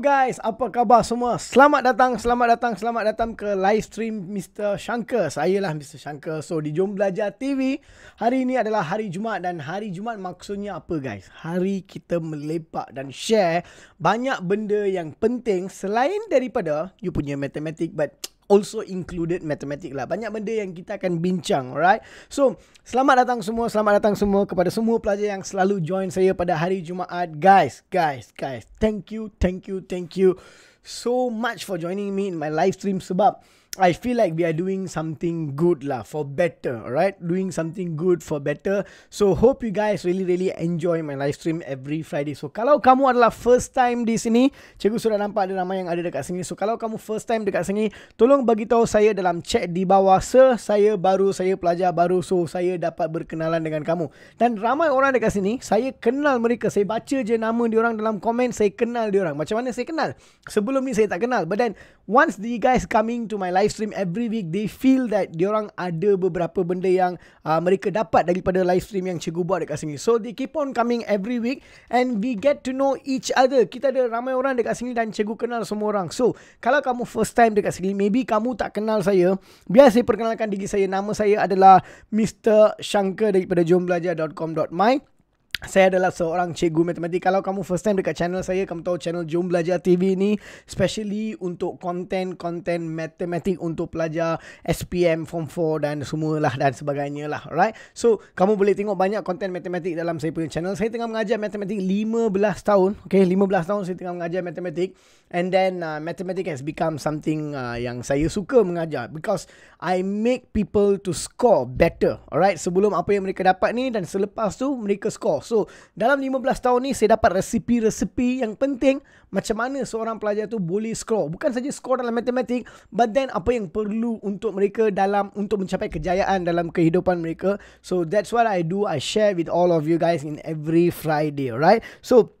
guys, apa khabar semua? Selamat datang, selamat datang, selamat datang ke live stream Mr. Shankar. Ah, Saya lah Mr. Shankar. So, di Jom Belajar TV, hari ini adalah hari Jumaat dan hari Jumaat maksudnya apa guys? Hari kita melepak dan share banyak benda yang penting selain daripada you punya matematik but also included matematik lah. Banyak benda yang kita akan bincang, alright? So, selamat datang semua, selamat datang semua kepada semua pelajar yang selalu join saya pada hari Jumaat. Guys, guys, guys, thank you, thank you, thank you so much for joining me in my live stream sebab I feel like we are doing something good lah for better, alright? Doing something good for better. So hope you guys really really enjoy my live stream every Friday. So kalau kamu adalah first time di sini, cikgu sudah nampak ada nama yang ada dekat sini. So kalau kamu first time dekat sini, tolong bagi tahu saya dalam chat di bawah. Sir, saya baru, saya pelajar baru. So saya dapat berkenalan dengan kamu. Dan ramai orang dekat sini, saya kenal mereka. Saya baca je nama orang dalam komen, saya kenal orang. Macam mana saya kenal? Sebelum ni saya tak kenal. But then, once the guys coming to my live live stream every week they feel that diorang ada beberapa benda yang uh, mereka dapat daripada live stream yang cikgu buat dekat sini so they keep on coming every week and we get to know each other kita ada ramai orang dekat sini dan cikgu kenal semua orang so kalau kamu first time dekat sini maybe kamu tak kenal saya biar saya perkenalkan diri saya nama saya adalah Mr. Shankar daripada jombelajar.com.my saya adalah seorang cikgu matematik. Kalau kamu first time dekat channel saya, kamu tahu channel Jom Belajar TV ni Especially untuk konten-konten matematik untuk pelajar SPM, Form 4 dan semualah dan sebagainya lah. Alright? So, kamu boleh tengok banyak konten matematik dalam saya punya channel. Saya tengah mengajar matematik 15 tahun. Okay, 15 tahun saya tengah mengajar matematik. And then, uh, matematik has become something uh, yang saya suka mengajar. Because I make people to score better. Alright? Sebelum apa yang mereka dapat ni dan selepas tu, mereka score. So dalam 15 tahun ni saya dapat resipi-resipi yang penting macam mana seorang pelajar tu boleh score. Bukan saja score dalam matematik but then apa yang perlu untuk mereka dalam untuk mencapai kejayaan dalam kehidupan mereka. So that's what I do. I share with all of you guys in every Friday, right? So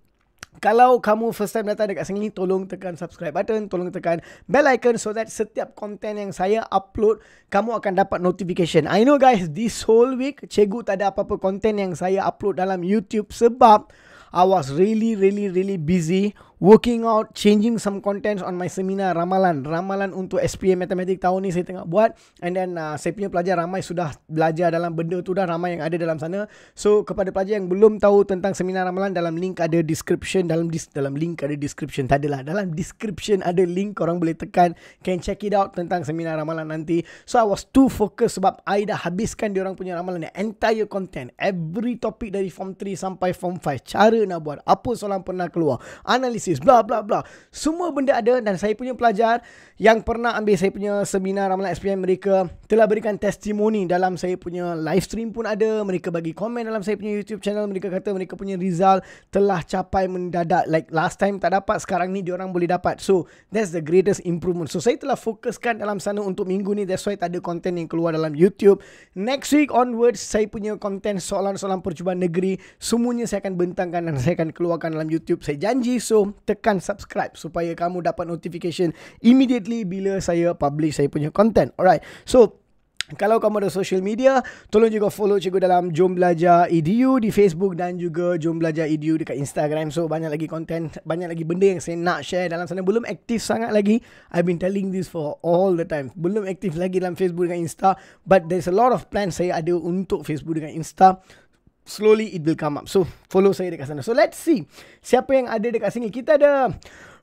kalau kamu first time datang dekat sini, tolong tekan subscribe button, tolong tekan bell icon so that setiap content yang saya upload, kamu akan dapat notification. I know guys, this whole week, cikgu tak ada apa-apa content yang saya upload dalam YouTube sebab I was really, really, really busy working out, changing some contents on my seminar ramalan. Ramalan untuk SPM Matematik tahun ni saya tengah buat. And then uh, saya punya pelajar ramai sudah belajar dalam benda tu dah ramai yang ada dalam sana. So kepada pelajar yang belum tahu tentang seminar ramalan dalam link ada description. Dalam dis- dalam link ada description. Tak adalah. Dalam description ada link korang boleh tekan. Can check it out tentang seminar ramalan nanti. So I was too focused sebab I dah habiskan diorang punya ramalan ni. Entire content. Every topic dari form 3 sampai form 5. Cara nak buat. Apa soalan pernah keluar. Analisis analisis bla bla bla semua benda ada dan saya punya pelajar yang pernah ambil saya punya seminar ramalan SPM mereka telah berikan testimoni dalam saya punya live stream pun ada mereka bagi komen dalam saya punya YouTube channel mereka kata mereka punya result telah capai mendadak like last time tak dapat sekarang ni diorang boleh dapat so that's the greatest improvement so saya telah fokuskan dalam sana untuk minggu ni that's why tak ada content yang keluar dalam YouTube next week onwards saya punya content soalan-soalan percubaan negeri semuanya saya akan bentangkan dan saya akan keluarkan dalam YouTube saya janji so tekan subscribe supaya kamu dapat notification immediately bila saya publish saya punya content. Alright. So kalau kamu ada social media, tolong juga follow cikgu dalam Jom Belajar EDU di Facebook dan juga Jom Belajar EDU dekat Instagram. So banyak lagi content, banyak lagi benda yang saya nak share dalam sana. Belum aktif sangat lagi. I've been telling this for all the time. Belum aktif lagi dalam Facebook dengan Insta. But there's a lot of plans saya ada untuk Facebook dengan Insta slowly it will come up. So follow saya dekat sana. So let's see siapa yang ada dekat sini. Kita ada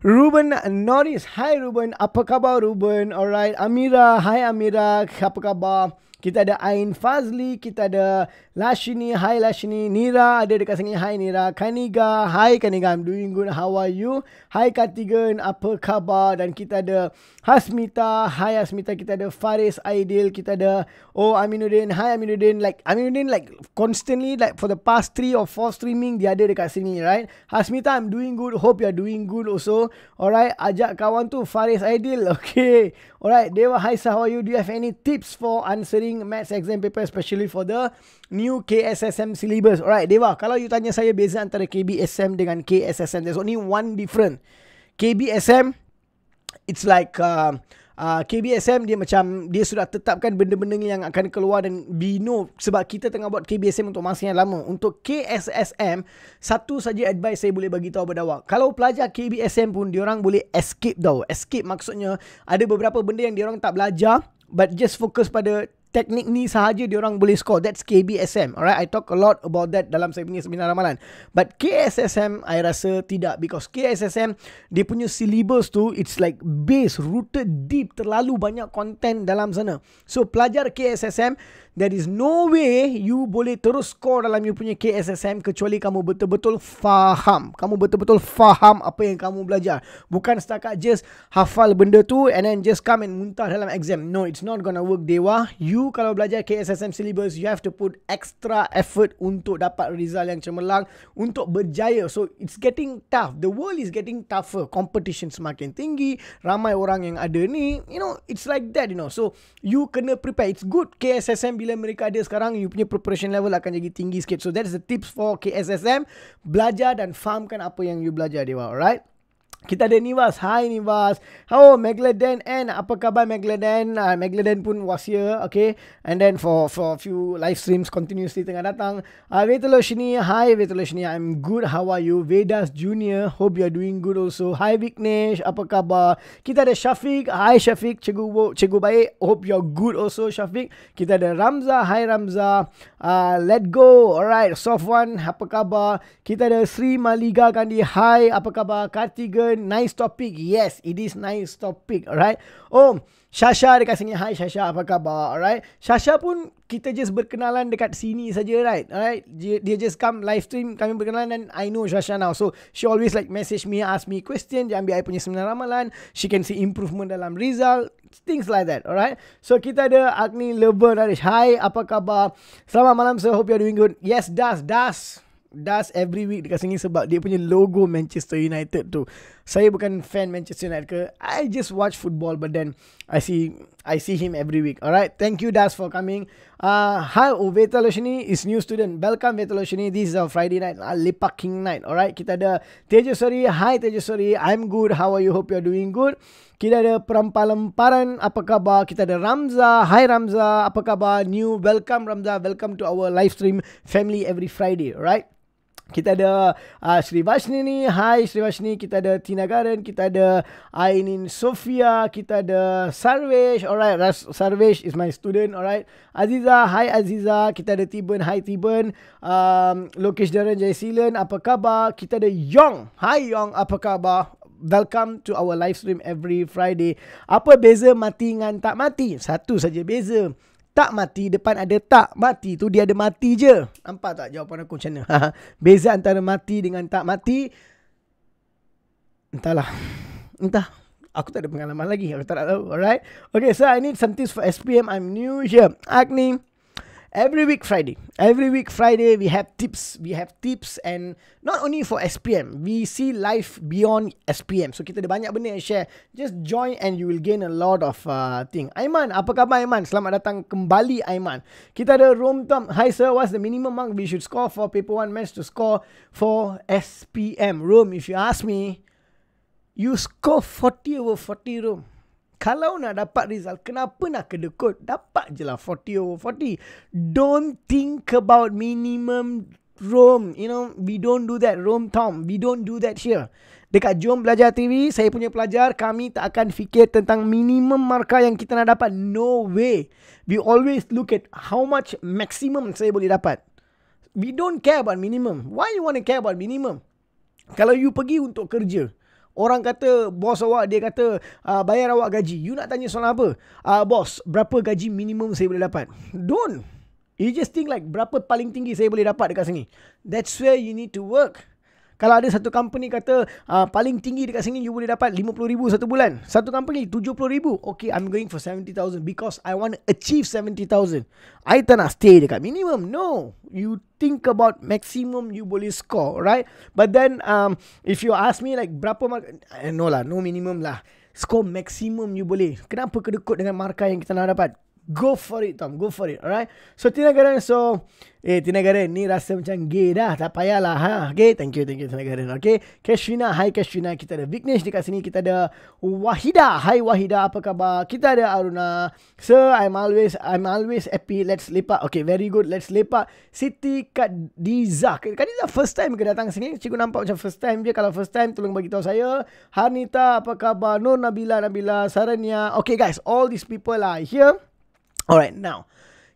Ruben Norris. Hi Ruben, apa khabar Ruben? Alright, Amira. Hi Amira, apa khabar? Kita ada Ain Fazli, kita ada Lashini, hi Lashini, Nira ada dekat sini, hi Nira, Kaniga, hi Kaniga, I'm doing good, how are you? Hi Katigan, apa khabar? Dan kita ada Hasmita, hi Hasmita, kita ada Faris Aidil, kita ada Oh Aminuddin, hi Aminuddin, like Aminuddin like constantly like for the past three or four streaming dia ada dekat sini, right? Hasmita, I'm doing good, hope you're doing good also, alright? Ajak kawan tu Faris Aidil, okay? Alright, Dewa, hi sir, how are you? Do you have any tips for answering doing maths exam paper especially for the new KSSM syllabus. Alright, Deva, kalau you tanya saya beza antara KBSM dengan KSSM, there's only one different. KBSM, it's like... Uh, Uh, KBSM dia macam dia sudah tetapkan benda-benda yang akan keluar dan we know sebab kita tengah buat KBSM untuk masa yang lama. Untuk KSSM, satu saja advice saya boleh bagi tahu pada awak. Kalau pelajar KBSM pun dia orang boleh escape tau. Escape maksudnya ada beberapa benda yang dia orang tak belajar but just focus pada teknik ni sahaja dia orang boleh score. That's KBSM. Alright, I talk a lot about that dalam saya punya seminar ramalan. But KSSM, I rasa tidak. Because KSSM, dia punya syllabus tu, it's like base, rooted deep, terlalu banyak content dalam sana. So, pelajar KSSM, There is no way you boleh terus score dalam you punya KSSM kecuali kamu betul-betul faham. Kamu betul-betul faham apa yang kamu belajar. Bukan setakat just hafal benda tu and then just come and muntah dalam exam. No, it's not gonna work dewa. You kalau belajar KSSM syllabus, you have to put extra effort untuk dapat result yang cemerlang, untuk berjaya. So, it's getting tough. The world is getting tougher. Competition semakin tinggi, ramai orang yang ada ni. You know, it's like that, you know. So, you kena prepare. It's good KSSM bila mereka ada sekarang you punya preparation level akan jadi tinggi sikit so that's the tips for KSSM belajar dan fahamkan apa yang you belajar dia alright kita ada Nivas. Hai Nivas. How oh, Magladen and apa khabar Megladen? Uh, ah, Magladen pun was here, okay? And then for for a few live streams continuously tengah datang. Uh, ah, Vetaloshini, hi Vetaloshini. I'm good. How are you? Vedas Junior, hope you are doing good also. Hi Viknesh, apa khabar? Kita ada Shafiq. Hi Shafiq, cikgu cikgu baik. Hope are good also Shafiq. Kita ada Ramza. Hi Ramza. Uh, let go. Alright, soft one. Apa khabar? Kita ada Sri Maliga Kandi, Hi, apa khabar? Kartigan nice topic. Yes, it is nice topic. Alright. Oh, Shasha dekat sini. Hi Shasha, apa khabar? Alright. Shasha pun kita just berkenalan dekat sini saja, right? Alright. Dia, just come live stream kami berkenalan dan I know Shasha now. So, she always like message me, ask me question. Dia ambil I punya seminar ramalan. She can see improvement dalam result. Things like that, alright. So kita ada Agni Lebur Narish. Hi, apa khabar? Selamat malam, sir. Hope you're doing good. Yes, Das, Das does every week dekat sini sebab dia punya logo Manchester United tu. Saya bukan fan Manchester United ke. I just watch football but then I see I see him every week. Alright, thank you Das for coming. uh, hi Vetaloshini is new student. Welcome Vetaloshini. This is our Friday night, our uh, Lipaking night. Alright, kita ada Tejasuri. Hi Tejasuri. I'm good. How are you? Hope you're doing good. Kita ada Perampalemparan. Apa khabar? Kita ada Ramza. Hi Ramza. Apa khabar? New. Welcome Ramza. Welcome to our live stream family every Friday. Alright kita ada uh, ah, Sri Vashni ni. Hai Sri Vashni. Kita ada Tina Garden. Kita ada Ainin Sofia. Kita ada Sarvesh. Alright. Ras- Sarvesh is my student. Alright. Aziza. Hai Aziza. Kita ada Tibun. Hai Tibun. Um, Lokesh Darren Jaisilan. Apa khabar? Kita ada Yong. Hai Yong. Apa khabar? Welcome to our live stream every Friday. Apa beza mati dengan tak mati? Satu saja beza. Tak mati depan ada tak mati tu dia ada mati je. Nampak tak jawapan aku macam mana? Beza antara mati dengan tak mati. Entahlah. Entah. Aku tak ada pengalaman lagi. Aku tak tahu. Alright. Okay, so I need something for SPM. I'm new here. Agni every week Friday. Every week Friday, we have tips. We have tips and not only for SPM. We see life beyond SPM. So, kita ada banyak benda yang share. Just join and you will gain a lot of uh, thing. Aiman, apa khabar Aiman? Selamat datang kembali Aiman. Kita ada room Tom. Hi sir, what's the minimum mark we should score for paper one? match to score for SPM? room. if you ask me, you score 40 over 40 room. Kalau nak dapat result, kenapa nak kedekut? Dapat je lah 40 over 40. Don't think about minimum Rome. You know, we don't do that. Rome Tom. We don't do that here. Dekat Jom Belajar TV, saya punya pelajar, kami tak akan fikir tentang minimum markah yang kita nak dapat. No way. We always look at how much maximum saya boleh dapat. We don't care about minimum. Why you want to care about minimum? Kalau you pergi untuk kerja, Orang kata bos awak dia kata uh, bayar awak gaji. You nak tanya soalan apa? Uh, bos, berapa gaji minimum saya boleh dapat? Don't. You just think like berapa paling tinggi saya boleh dapat dekat sini. That's where you need to work. Kalau ada satu company kata uh, paling tinggi dekat sini you boleh dapat 50,000 satu bulan. Satu company 70,000. Okay, I'm going for 70,000 because I want to achieve 70,000. I tak nak stay dekat minimum. No. You think about maximum you boleh score, right? But then um, if you ask me like berapa mark- eh, no lah, no minimum lah. Score maximum you boleh. Kenapa kedekut dengan markah yang kita nak dapat? Go for it Tom Go for it Alright So Tina Karen So Eh Tina Karen Ni rasa macam gay dah Tak lah ha? Okay Thank you Thank you Tina Karen Okay Kashina Hi Kashina Kita ada Vignesh dekat sini Kita ada Wahida Hi Wahida Apa khabar Kita ada Aruna Sir I'm always I'm always happy Let's lepak Okay very good Let's lepak Siti Kadiza Kadiza first time ke datang sini Cikgu nampak macam first time dia. Kalau first time Tolong bagi tahu saya Hanita Apa khabar Nur Nabila Nabila Sarania Okay guys All these people are here Alright, now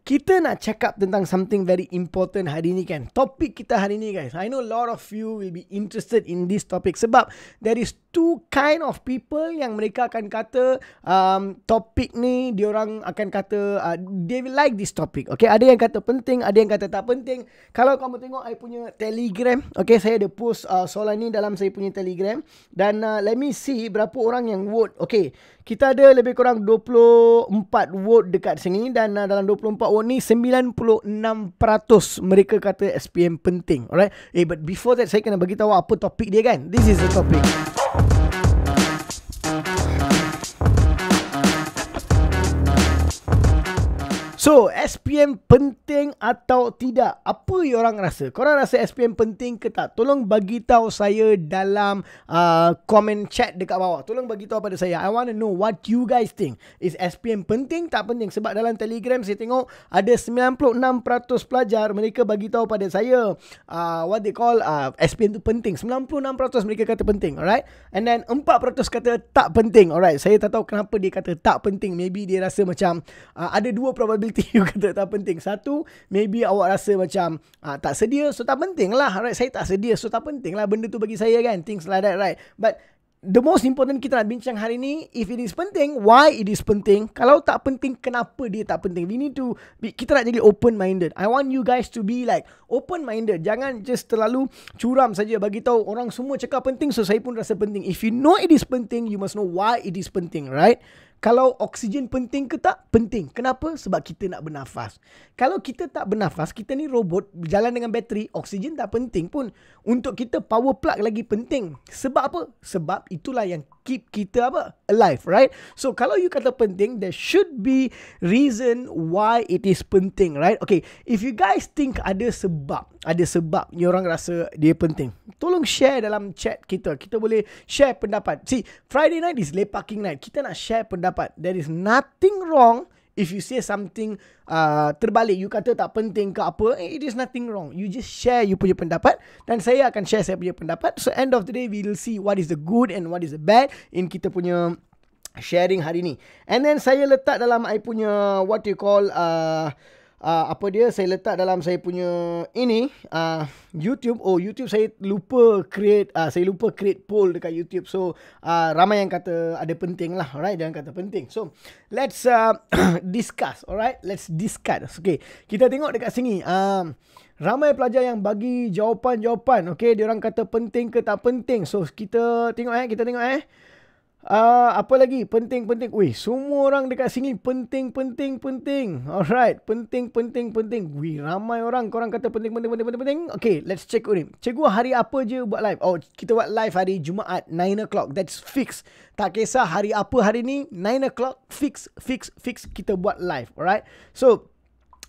kita nak check up tentang something very important hari ni kan. Topik kita hari ni guys. I know a lot of you will be interested in this topic sebab there is two kind of people yang mereka akan kata um, topik ni dia orang akan kata uh, they will like this topic. Okay, ada yang kata penting, ada yang kata tak penting. Kalau kamu tengok, saya punya telegram. Okay, saya ada post uh, soalan ni dalam saya punya telegram. Dan uh, let me see berapa orang yang vote. Okay, kita ada lebih kurang 24 vote dekat sini. Dan uh, dalam 24 vote ni, 96% mereka kata SPM penting. Alright, eh, but before that, saya kena bagi tahu apa topik dia kan. This is the topic. So, SPM penting atau tidak? Apa yang orang rasa? Korang rasa SPM penting ke tak? Tolong bagi tahu saya dalam uh, comment chat dekat bawah. Tolong bagi tahu pada saya. I want to know what you guys think. Is SPM penting tak penting? Sebab dalam Telegram saya tengok ada 96% pelajar mereka bagi tahu pada saya uh, what they call uh, SPM tu penting. 96% mereka kata penting, alright? And then 4% kata tak penting, alright? Saya tak tahu kenapa dia kata tak penting. Maybe dia rasa macam uh, ada dua probability penting you kata tak penting satu maybe awak rasa macam uh, tak sedia so tak penting lah right saya tak sedia so tak penting lah benda tu bagi saya kan things like that right but The most important kita nak bincang hari ni If it is penting Why it is penting Kalau tak penting Kenapa dia tak penting We need to be, Kita nak jadi open minded I want you guys to be like Open minded Jangan just terlalu Curam saja Bagi tahu orang semua cakap penting So saya pun rasa penting If you know it is penting You must know why it is penting Right kalau oksigen penting ke tak? Penting. Kenapa? Sebab kita nak bernafas. Kalau kita tak bernafas, kita ni robot berjalan dengan bateri, oksigen tak penting pun. Untuk kita power plug lagi penting. Sebab apa? Sebab itulah yang keep kita apa? Uh, alive, right? So kalau you kata penting, there should be reason why it is penting, right? Okay, if you guys think ada sebab, ada sebab ni orang rasa dia penting, tolong share dalam chat kita. Kita boleh share pendapat. See, Friday night is lepaking night. Kita nak share pendapat. There is nothing wrong If you say something uh, terbalik, you kata tak penting ke apa, eh, it is nothing wrong. You just share you punya pendapat dan saya akan share saya punya pendapat. So end of the day, we will see what is the good and what is the bad in kita punya sharing hari ni. And then saya letak dalam I punya what you call... Uh, uh, apa dia saya letak dalam saya punya ini uh, YouTube oh YouTube saya lupa create uh, saya lupa create poll dekat YouTube so uh, ramai yang kata ada penting lah alright jangan kata penting so let's uh, discuss alright let's discuss okay kita tengok dekat sini um, ramai pelajar yang bagi jawapan jawapan okay dia orang kata penting ke tak penting so kita tengok eh kita tengok eh Uh, apa lagi penting-penting? Weh, semua orang dekat sini penting-penting-penting. Alright, penting-penting-penting. Weh, ramai orang korang kata penting-penting-penting-penting. Okay, let's check on him. Cikgu hari apa je buat live? Oh, kita buat live hari Jumaat 9 o'clock. That's fix. Tak kisah hari apa hari ni, 9 o'clock fix, fix, fix kita buat live. Alright? So,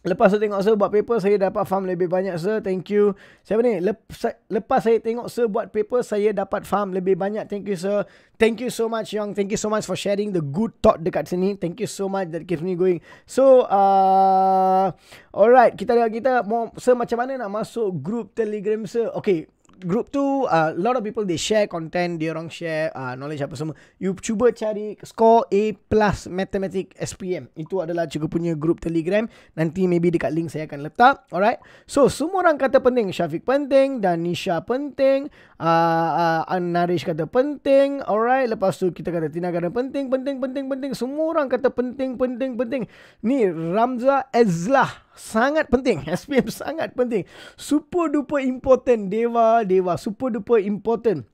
Lepas saya tengok sir buat paper saya dapat faham lebih banyak sir. Thank you. Siapa ni? Lepas, lepas saya tengok sir buat paper saya dapat faham lebih banyak. Thank you sir. Thank you so much Yong. Thank you so much for sharing the good thought dekat sini. Thank you so much that keeps me going. So, uh, alright. Kita lihat kita. Sir macam mana nak masuk group telegram sir? Okay group tu uh, a uh, lot of people they share content dia orang share uh, knowledge apa semua you cuba cari score A plus mathematics SPM itu adalah cikgu punya group Telegram nanti maybe dekat link saya akan letak alright so semua orang kata penting Syafiq penting Danisha penting uh, uh, Anarish kata penting alright lepas tu kita kata Tina kata penting penting penting penting semua orang kata penting penting penting ni Ramza Ezlah sangat penting. SPM sangat penting. Super duper important. Dewa, Dewa. Super duper important.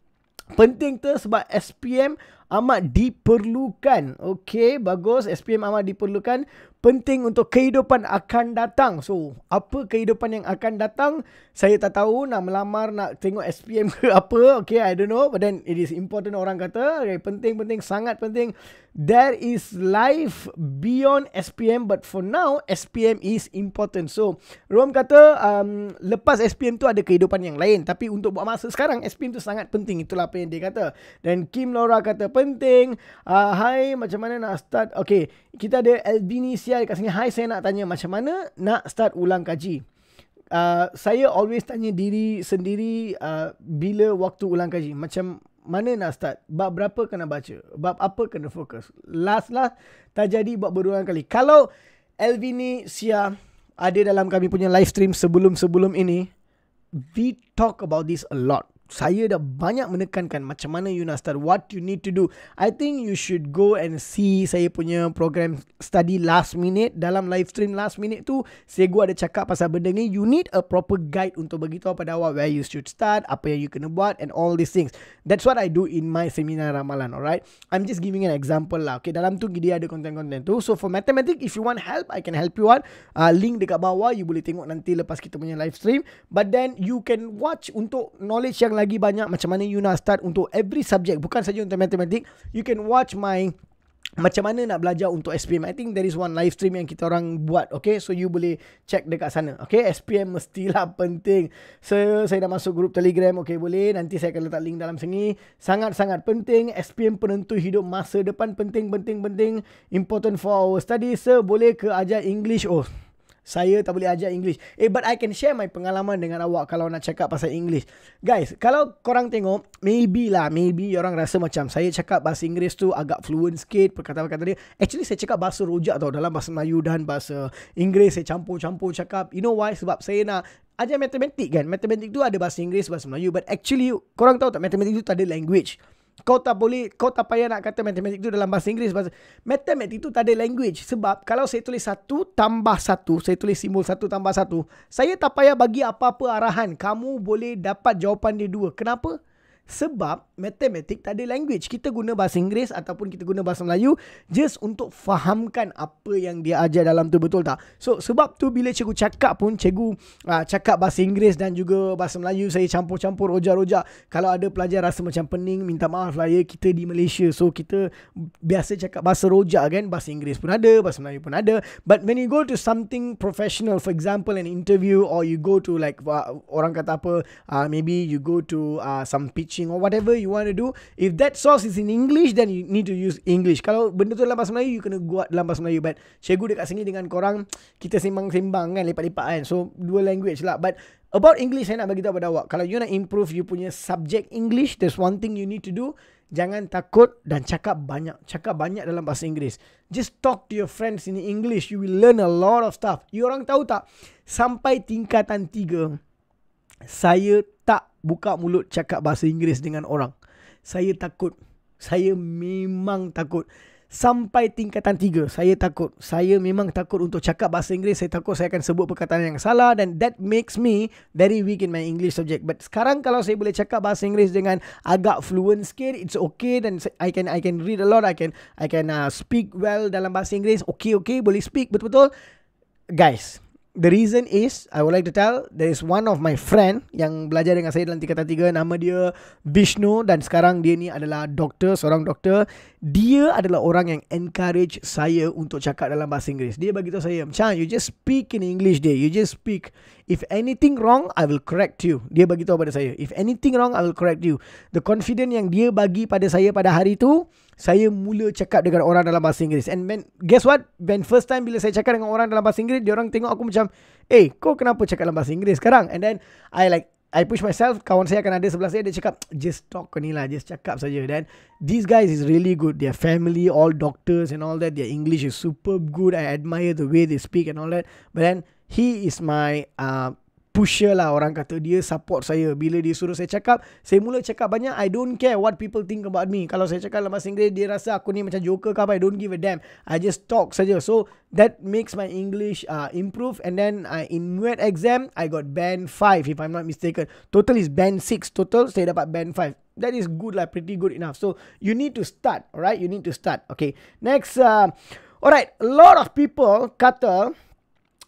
Penting tu sebab SPM amat diperlukan. okey bagus. SPM amat diperlukan penting untuk kehidupan akan datang. So, apa kehidupan yang akan datang? Saya tak tahu nak melamar, nak tengok SPM ke apa. Okay, I don't know. But then, it is important orang kata. Okay, penting-penting, sangat penting. There is life beyond SPM. But for now, SPM is important. So, Rom kata, um, lepas SPM tu ada kehidupan yang lain. Tapi untuk buat masa sekarang, SPM tu sangat penting. Itulah apa yang dia kata. Dan Kim Laura kata, penting. Uh, ah, hi, macam mana nak start? Okay, kita ada Albinisia Zia dekat sini Hai saya nak tanya macam mana nak start ulang kaji uh, Saya always tanya diri sendiri uh, Bila waktu ulang kaji Macam mana nak start Bab berapa kena baca Bab apa kena fokus Last lah Tak jadi buat berulang kali Kalau Elvini Sia Ada dalam kami punya live stream sebelum-sebelum ini We talk about this a lot saya dah banyak menekankan macam mana you nak start, what you need to do. I think you should go and see saya punya program study last minute. Dalam live stream last minute tu, saya gua ada cakap pasal benda ni. You need a proper guide untuk begitu pada awak where you should start, apa yang you kena buat and all these things. That's what I do in my seminar ramalan, alright? I'm just giving an example lah. Okay, dalam tu dia ada konten-konten tu. So for mathematics, if you want help, I can help you out. Uh, link dekat bawah, you boleh tengok nanti lepas kita punya live stream. But then you can watch untuk knowledge yang yang lagi banyak macam mana you nak start untuk every subject bukan saja untuk matematik you can watch my macam mana nak belajar untuk SPM I think there is one live stream yang kita orang buat okay so you boleh check dekat sana okay SPM mestilah penting so saya dah masuk grup telegram okay boleh nanti saya akan letak link dalam sini sangat-sangat penting SPM penentu hidup masa depan penting-penting-penting important for our study so boleh ke ajar English oh saya tak boleh ajar English. Eh, but I can share my pengalaman dengan awak kalau nak cakap pasal English. Guys, kalau korang tengok, maybe lah, maybe orang rasa macam saya cakap bahasa Inggeris tu agak fluent sikit, perkataan-perkataan dia. Actually, saya cakap bahasa rujak tau dalam bahasa Melayu dan bahasa Inggeris. Saya campur-campur cakap. You know why? Sebab saya nak ajar matematik kan. Matematik tu ada bahasa Inggeris, bahasa Melayu. But actually, korang tahu tak, matematik tu tak ada language kau tak boleh kau tak payah nak kata matematik tu dalam bahasa Inggeris bahasa matematik tu tak ada language sebab kalau saya tulis satu tambah satu saya tulis simbol satu tambah satu saya tak payah bagi apa-apa arahan kamu boleh dapat jawapan dia dua kenapa sebab matematik tak ada language kita guna bahasa Inggeris ataupun kita guna bahasa Melayu just untuk fahamkan apa yang dia ajar dalam tu betul tak so sebab tu bila cikgu cakap pun cikgu uh, cakap bahasa Inggeris dan juga bahasa Melayu saya campur-campur rojak-rojak kalau ada pelajar rasa macam pening minta maaf lah ya kita di Malaysia so kita biasa cakap bahasa rojak kan bahasa Inggeris pun ada bahasa Melayu pun ada but when you go to something professional for example an interview or you go to like uh, orang kata apa uh, maybe you go to uh, some pitch teaching or whatever you want to do if that source is in english then you need to use english kalau benda tu dalam bahasa melayu you kena buat dalam bahasa melayu but cikgu dekat sini dengan korang kita sembang-sembang kan lepak-lepak kan so dua language lah but about english saya nak bagi tahu pada awak kalau you nak improve you punya subject english there's one thing you need to do Jangan takut dan cakap banyak. Cakap banyak dalam bahasa Inggeris. Just talk to your friends in English. You will learn a lot of stuff. You orang tahu tak? Sampai tingkatan tiga saya tak buka mulut cakap bahasa Inggeris dengan orang. Saya takut. Saya memang takut. Sampai tingkatan tiga, saya takut. Saya memang takut untuk cakap bahasa Inggeris. Saya takut saya akan sebut perkataan yang salah. Dan that makes me very weak in my English subject. But sekarang kalau saya boleh cakap bahasa Inggeris dengan agak fluent sikit, it's okay. Dan I can I can read a lot. I can I can uh, speak well dalam bahasa Inggeris. Okay, okay. Boleh speak betul-betul. Guys, The reason is I would like to tell There is one of my friend Yang belajar dengan saya Dalam tingkatan tiga Nama dia Vishnu Dan sekarang dia ni adalah Doktor Seorang doktor Dia adalah orang yang Encourage saya Untuk cakap dalam bahasa Inggeris Dia bagi tahu saya Macam you just speak in English dia You just speak If anything wrong I will correct you Dia bagi tahu pada saya If anything wrong I will correct you The confidence yang dia bagi pada saya Pada hari tu saya mula cakap dengan orang dalam bahasa Inggeris. And man, guess what? When first time bila saya cakap dengan orang dalam bahasa Inggeris, dia orang tengok aku macam, eh, kau kenapa cakap dalam bahasa Inggeris sekarang? And then, I like, I push myself, kawan saya akan ada sebelah saya, dia cakap, just talk ke ni lah, just cakap saja. Then, these guys is really good. Their family, all doctors and all that, their English is superb good. I admire the way they speak and all that. But then, he is my, uh, pusher lah orang kata dia support saya bila dia suruh saya cakap saya mula cakap banyak I don't care what people think about me kalau saya cakap dalam inggris dia rasa aku ni macam joker ke apa I don't give a damn I just talk saja so that makes my English uh, improve and then I uh, in muet exam I got band 5 if I'm not mistaken total is band 6 total saya dapat band 5 That is good lah, pretty good enough. So you need to start, alright? You need to start. Okay. Next, uh, alright. A lot of people kata,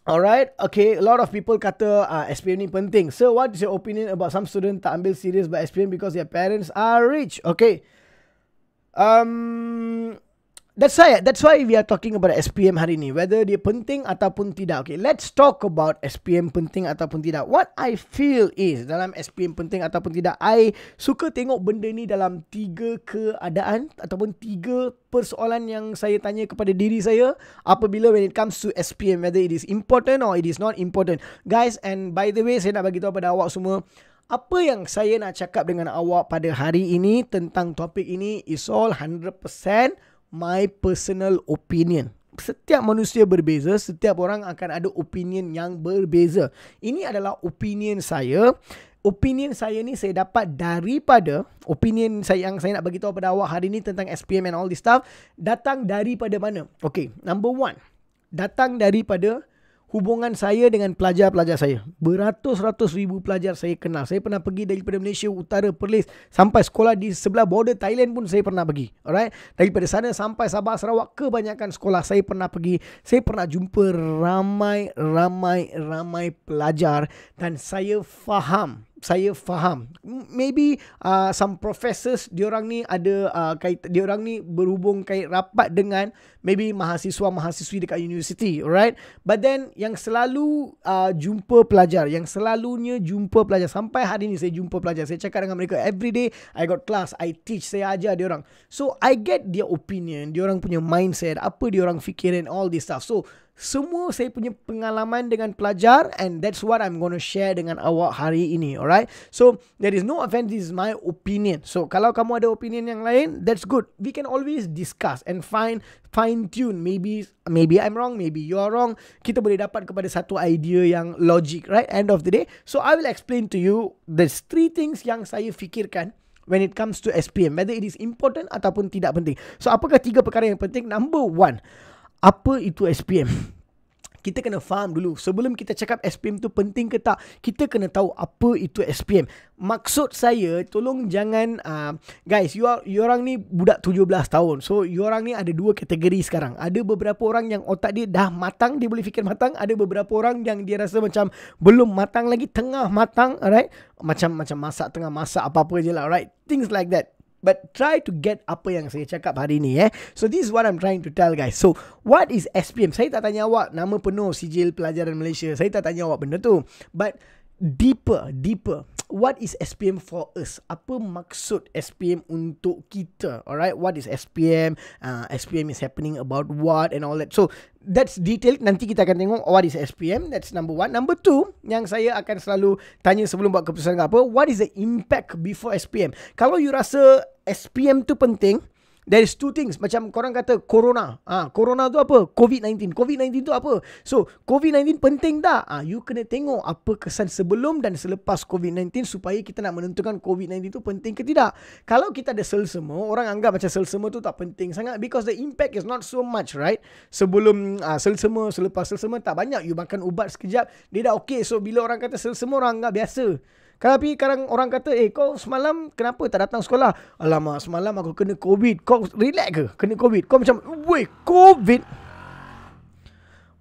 Alright, okay, a lot of people kata uh, ah, SPM ni penting. So, what is your opinion about some student tak ambil serious by SPM because their parents are rich? Okay. Um, That's why that's why we are talking about SPM hari ini whether dia penting ataupun tidak. Okay, let's talk about SPM penting ataupun tidak. What I feel is dalam SPM penting ataupun tidak, I suka tengok benda ni dalam tiga keadaan ataupun tiga persoalan yang saya tanya kepada diri saya apabila when it comes to SPM whether it is important or it is not important. Guys and by the way saya nak bagi tahu pada awak semua apa yang saya nak cakap dengan awak pada hari ini tentang topik ini is all 100% my personal opinion. Setiap manusia berbeza, setiap orang akan ada opinion yang berbeza. Ini adalah opinion saya. Opinion saya ni saya dapat daripada opinion saya yang saya nak bagi pada awak hari ni tentang SPM and all this stuff datang daripada mana? Okay, number one datang daripada hubungan saya dengan pelajar-pelajar saya. Beratus-ratus ribu pelajar saya kenal. Saya pernah pergi daripada Malaysia Utara, Perlis sampai sekolah di sebelah border Thailand pun saya pernah pergi. Alright. Daripada sana sampai Sabah, Sarawak, kebanyakan sekolah saya pernah pergi. Saya pernah jumpa ramai-ramai-ramai pelajar dan saya faham saya faham maybe uh, some professors diorang ni ada uh, kait diorang ni berhubung kait rapat dengan maybe mahasiswa mahasiswi dekat universiti alright but then yang selalu uh, jumpa pelajar yang selalunya jumpa pelajar sampai hari ni saya jumpa pelajar saya cakap dengan mereka every day i got class i teach saya ajar dia orang so i get their opinion dia orang punya mindset apa dia orang fikirin all this stuff so semua saya punya pengalaman dengan pelajar and that's what I'm going to share dengan awak hari ini, alright? So, there is no offense, this is my opinion. So, kalau kamu ada opinion yang lain, that's good. We can always discuss and find fine tune maybe maybe i'm wrong maybe you are wrong kita boleh dapat kepada satu idea yang logic right end of the day so i will explain to you the three things yang saya fikirkan when it comes to spm whether it is important ataupun tidak penting so apakah tiga perkara yang penting number one apa itu spm kita kena faham dulu sebelum kita cakap SPM tu penting ke tak kita kena tahu apa itu SPM maksud saya tolong jangan uh, guys you are you orang ni budak 17 tahun so you orang ni ada dua kategori sekarang ada beberapa orang yang otak dia dah matang dia boleh fikir matang ada beberapa orang yang dia rasa macam belum matang lagi tengah matang alright macam macam masak tengah masak apa-apa je lah alright things like that But try to get apa yang saya cakap hari ni eh. So this is what I'm trying to tell guys. So what is SPM? Saya tak tanya awak nama penuh sijil pelajaran Malaysia. Saya tak tanya awak benda tu. But deeper, deeper what is SPM for us? Apa maksud SPM untuk kita? Alright, what is SPM? Uh, SPM is happening about what and all that. So that's detailed. Nanti kita akan tengok what is SPM. That's number one. Number two, yang saya akan selalu tanya sebelum buat keputusan apa? What is the impact before SPM? Kalau you rasa SPM tu penting, There is two things Macam korang kata Corona ha, Corona tu apa? COVID-19 COVID-19 tu apa? So COVID-19 penting tak? Ha, you kena tengok Apa kesan sebelum Dan selepas COVID-19 Supaya kita nak menentukan COVID-19 tu penting ke tidak Kalau kita ada semua, Orang anggap macam sel semua tu Tak penting sangat Because the impact is not so much right Sebelum ha, ah, semua, Selepas sel semua Tak banyak You makan ubat sekejap Dia dah okay So bila orang kata sel semua, Orang anggap biasa tapi sekarang orang kata, eh kau semalam kenapa tak datang sekolah? Alamak, semalam aku kena COVID. Kau relax ke? Kena COVID. Kau macam, weh, COVID?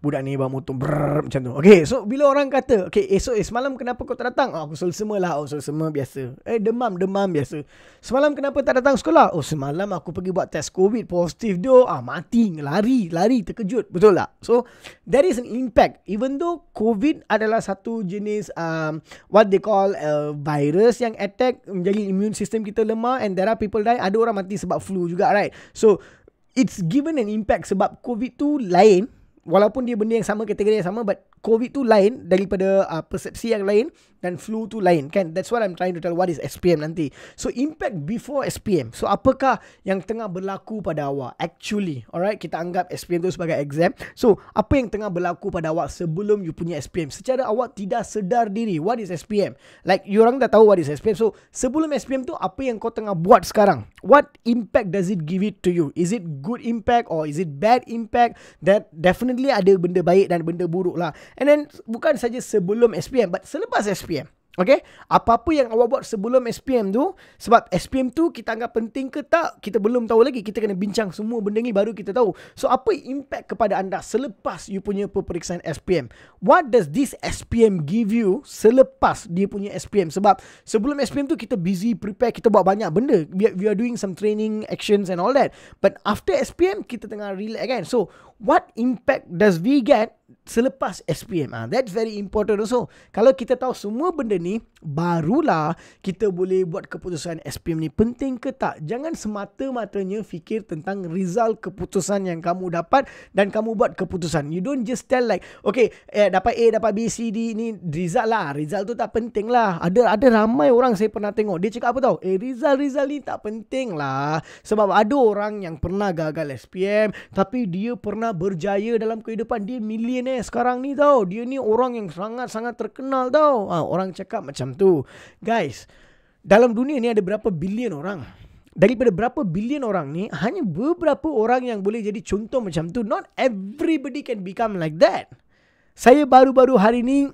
budak ni bawa motor brrr, macam tu. Okay, so bila orang kata, okay, esok eh, semalam kenapa kau tak datang? Oh, aku selsema lah, oh, semua biasa. Eh, demam, demam biasa. Semalam kenapa tak datang sekolah? Oh, semalam aku pergi buat test COVID, positif dia, ah, mati, lari, lari, terkejut. Betul tak? So, there is an impact. Even though COVID adalah satu jenis, um, what they call a virus yang attack, menjadi immune system kita lemah and there are people die, ada orang mati sebab flu juga, right? So, it's given an impact sebab COVID tu lain, walaupun dia benda yang sama kategori yang sama but COVID tu lain daripada uh, persepsi yang lain dan flu tu lain kan that's what I'm trying to tell what is SPM nanti so impact before SPM so apakah yang tengah berlaku pada awak actually alright kita anggap SPM tu sebagai exam so apa yang tengah berlaku pada awak sebelum you punya SPM secara awak tidak sedar diri what is SPM like you orang dah tahu what is SPM so sebelum SPM tu apa yang kau tengah buat sekarang what impact does it give it to you is it good impact or is it bad impact that definitely ada benda baik dan benda buruk lah And then bukan saja sebelum SPM but selepas SPM. Okay, apa-apa yang awak buat sebelum SPM tu Sebab SPM tu kita anggap penting ke tak Kita belum tahu lagi Kita kena bincang semua benda ni baru kita tahu So apa impact kepada anda selepas you punya peperiksaan SPM What does this SPM give you selepas dia punya SPM Sebab sebelum SPM tu kita busy prepare Kita buat banyak benda We are doing some training actions and all that But after SPM kita tengah relax kan So what impact does we get selepas SPM? Ah, that's very important also. Kalau kita tahu semua benda ni, barulah kita boleh buat keputusan SPM ni penting ke tak. Jangan semata-matanya fikir tentang result keputusan yang kamu dapat dan kamu buat keputusan. You don't just tell like, okay, eh, dapat A, dapat B, C, D, ni result lah. Result tu tak penting lah. Ada ada ramai orang saya pernah tengok. Dia cakap apa tau? Eh, result-result ni tak penting lah. Sebab ada orang yang pernah gagal SPM tapi dia pernah pernah berjaya dalam kehidupan dia millionaire sekarang ni tau. Dia ni orang yang sangat-sangat terkenal tau. Ha, orang cakap macam tu. Guys, dalam dunia ni ada berapa bilion orang? Daripada berapa bilion orang ni, hanya beberapa orang yang boleh jadi contoh macam tu. Not everybody can become like that. Saya baru-baru hari ni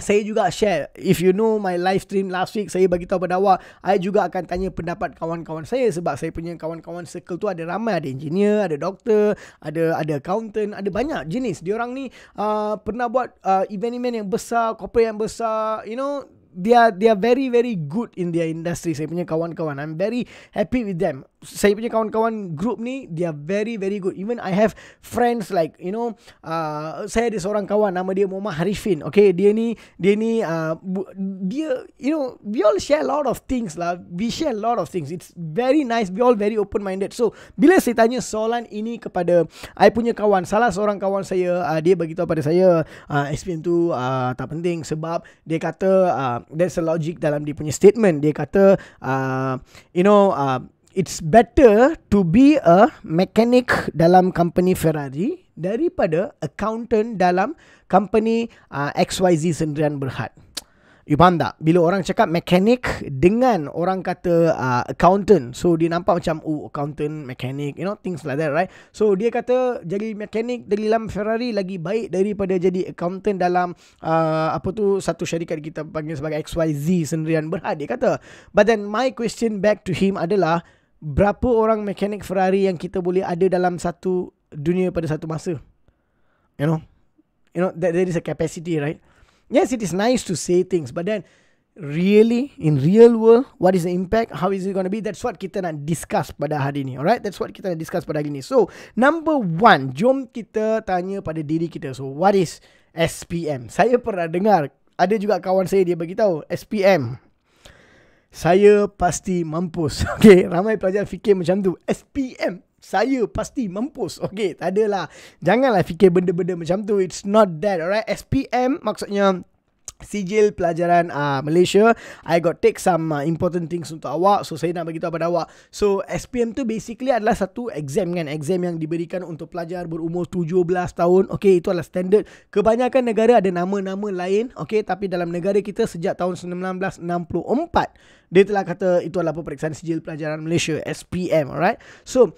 saya juga share if you know my live stream last week saya bagi tahu pada awak saya juga akan tanya pendapat kawan-kawan saya sebab saya punya kawan-kawan circle tu ada ramai ada engineer ada doktor ada ada accountant ada banyak jenis orang ni uh, pernah buat uh, event-event yang besar corporate yang besar you know they are they are very very good in their industry saya punya kawan-kawan i'm very happy with them saya punya kawan-kawan group ni they are very very good even i have friends like you know uh, saya ada seorang kawan nama dia Muhammad Harifin okay dia ni dia ni uh, bu- dia you know we all share a lot of things lah we share a lot of things it's very nice we all very open minded so bila saya tanya soalan ini kepada i punya kawan salah seorang kawan saya uh, dia bagi tahu pada saya uh, SPM tu uh, tak penting sebab dia kata uh, there's a logic dalam dia punya statement dia kata uh, you know uh, it's better to be a mechanic dalam company Ferrari daripada accountant dalam company uh, XYZ Sendirian Berhad. You faham tak? Bila orang cakap mechanic dengan orang kata uh, accountant. So, dia nampak macam, oh, accountant, mechanic, you know, things like that, right? So, dia kata jadi mechanic dalam Ferrari lagi baik daripada jadi accountant dalam, uh, apa tu, satu syarikat kita panggil sebagai XYZ, Sendirian Berhad, dia kata. But then, my question back to him adalah, berapa orang mekanik Ferrari yang kita boleh ada dalam satu dunia pada satu masa. You know? You know, that there is a capacity, right? Yes, it is nice to say things, but then really, in real world, what is the impact? How is it going to be? That's what kita nak discuss pada hari ini, alright? That's what kita nak discuss pada hari ini. So, number one, jom kita tanya pada diri kita. So, what is SPM? Saya pernah dengar, ada juga kawan saya dia beritahu SPM, saya pasti mampus. Okey, ramai pelajar fikir macam tu. SPM saya pasti mampus. Okey, tak adalah. Janganlah fikir benda-benda macam tu. It's not that, alright? SPM maksudnya sijil pelajaran uh, Malaysia I got take some uh, important things untuk awak so saya nak bagi tahu pada awak so SPM tu basically adalah satu exam kan exam yang diberikan untuk pelajar berumur 17 tahun Okay, itu adalah standard kebanyakan negara ada nama-nama lain Okay, tapi dalam negara kita sejak tahun 1964 dia telah kata itu adalah peperiksaan sijil pelajaran Malaysia SPM alright so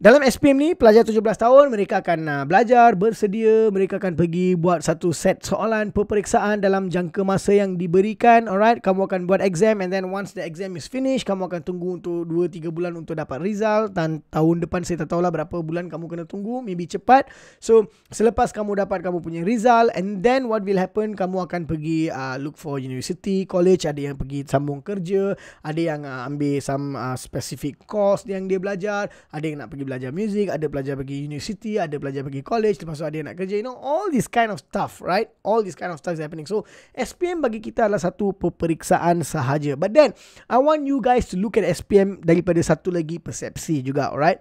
dalam SPM ni, pelajar 17 tahun, mereka akan uh, belajar, bersedia, mereka akan pergi buat satu set soalan peperiksaan dalam jangka masa yang diberikan. Alright, kamu akan buat exam and then once the exam is finished, kamu akan tunggu untuk 2-3 bulan untuk dapat result. Dan tahun depan saya tak tahu lah berapa bulan kamu kena tunggu, maybe cepat. So, selepas kamu dapat kamu punya result and then what will happen, kamu akan pergi uh, look for university, college, ada yang pergi sambung kerja, ada yang uh, ambil some uh, specific course yang dia belajar, ada yang nak pergi belajar music, ada pelajar pergi university, ada pelajar pergi college, lepas tu ada yang nak kerja, you know, all this kind of stuff, right? All this kind of stuff is happening. So, SPM bagi kita adalah satu peperiksaan sahaja. But then, I want you guys to look at SPM daripada satu lagi persepsi juga, alright?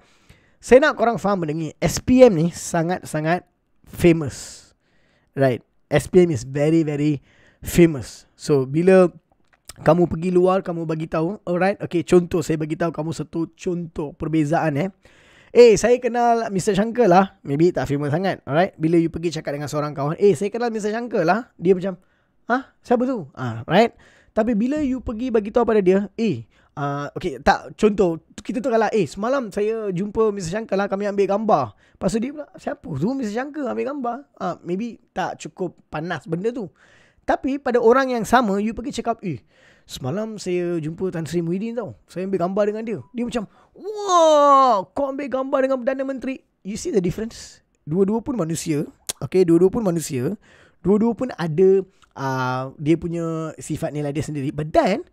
Saya nak korang faham benda ni, SPM ni sangat-sangat famous, right? SPM is very, very famous. So, bila kamu pergi luar, kamu bagi tahu, alright? Okay, contoh saya bagi tahu kamu satu contoh perbezaan eh. Eh saya kenal Mr. Shankar lah Maybe tak famous sangat Alright Bila you pergi cakap dengan seorang kawan Eh saya kenal Mr. Shankar lah Dia macam Hah? Siapa tu? Ah, right? Tapi bila you pergi bagi tahu pada dia Eh uh, Okay tak Contoh Kita tu kalah Eh semalam saya jumpa Mr. Shankar lah Kami ambil gambar Lepas dia pula Siapa tu Mr. Shankar ambil gambar? Ah, Maybe tak cukup panas benda tu Tapi pada orang yang sama You pergi cakap Eh Semalam saya jumpa Tan Sri Muhyiddin tau. Saya ambil gambar dengan dia. Dia macam, wah, kau ambil gambar dengan Perdana Menteri. You see the difference? Dua-dua pun manusia. Okay, dua-dua pun manusia. Dua-dua pun ada uh, dia punya sifat nilai dia sendiri. But then,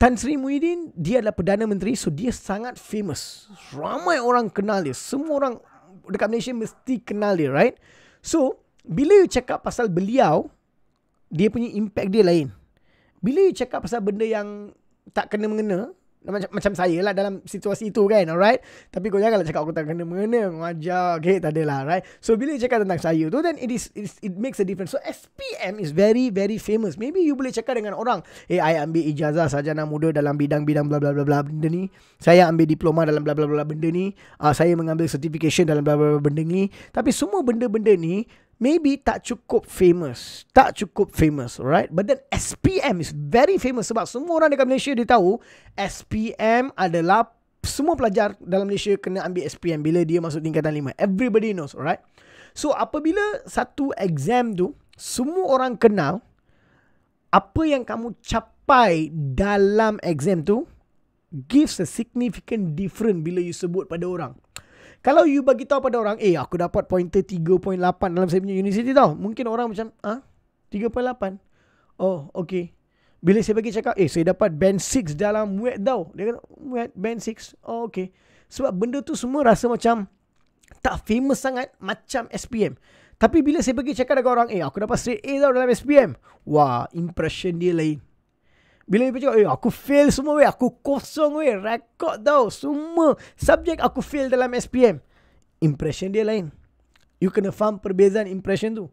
Tan Sri Muhyiddin, dia adalah Perdana Menteri. So, dia sangat famous. Ramai orang kenal dia. Semua orang dekat Malaysia mesti kenal dia, right? So, bila you cakap pasal beliau, dia punya impact dia lain. Bila you cakap pasal benda yang tak kena mengena, macam, macam saya lah dalam situasi itu kan, alright? Tapi kau janganlah cakap aku tak kena mengena, wajar, okay, tak adalah, right? So, bila you cakap tentang saya tu, then it is it, makes a difference. So, SPM is very, very famous. Maybe you boleh cakap dengan orang, eh, hey, I ambil ijazah sarjana muda dalam bidang-bidang bla bla bla bla benda ni. Saya ambil diploma dalam bla bla bla benda ni. Uh, saya mengambil certification dalam bla bla bla benda ni. Tapi semua benda-benda ni, maybe tak cukup famous. Tak cukup famous, right? But then SPM is very famous sebab semua orang dekat Malaysia dia tahu SPM adalah semua pelajar dalam Malaysia kena ambil SPM bila dia masuk tingkatan 5. Everybody knows, right? So apabila satu exam tu semua orang kenal apa yang kamu capai dalam exam tu gives a significant difference bila you sebut pada orang. Kalau you bagi tahu pada orang, eh aku dapat pointer 3.8 dalam saya punya universiti tau. Mungkin orang macam, ah, 3.8. Oh, okay. Bila saya bagi cakap, eh saya dapat band 6 dalam wet tau. Dia kata, wet band 6. Oh, okay. Sebab benda tu semua rasa macam tak famous sangat macam SPM. Tapi bila saya bagi cakap dengan orang, eh aku dapat straight A tau dalam SPM. Wah, impression dia lain. Bila dia cakap, eh aku fail semua weh, aku kosong weh, rekod tau, semua subjek aku fail dalam SPM. Impression dia lain. You kena faham perbezaan impression tu.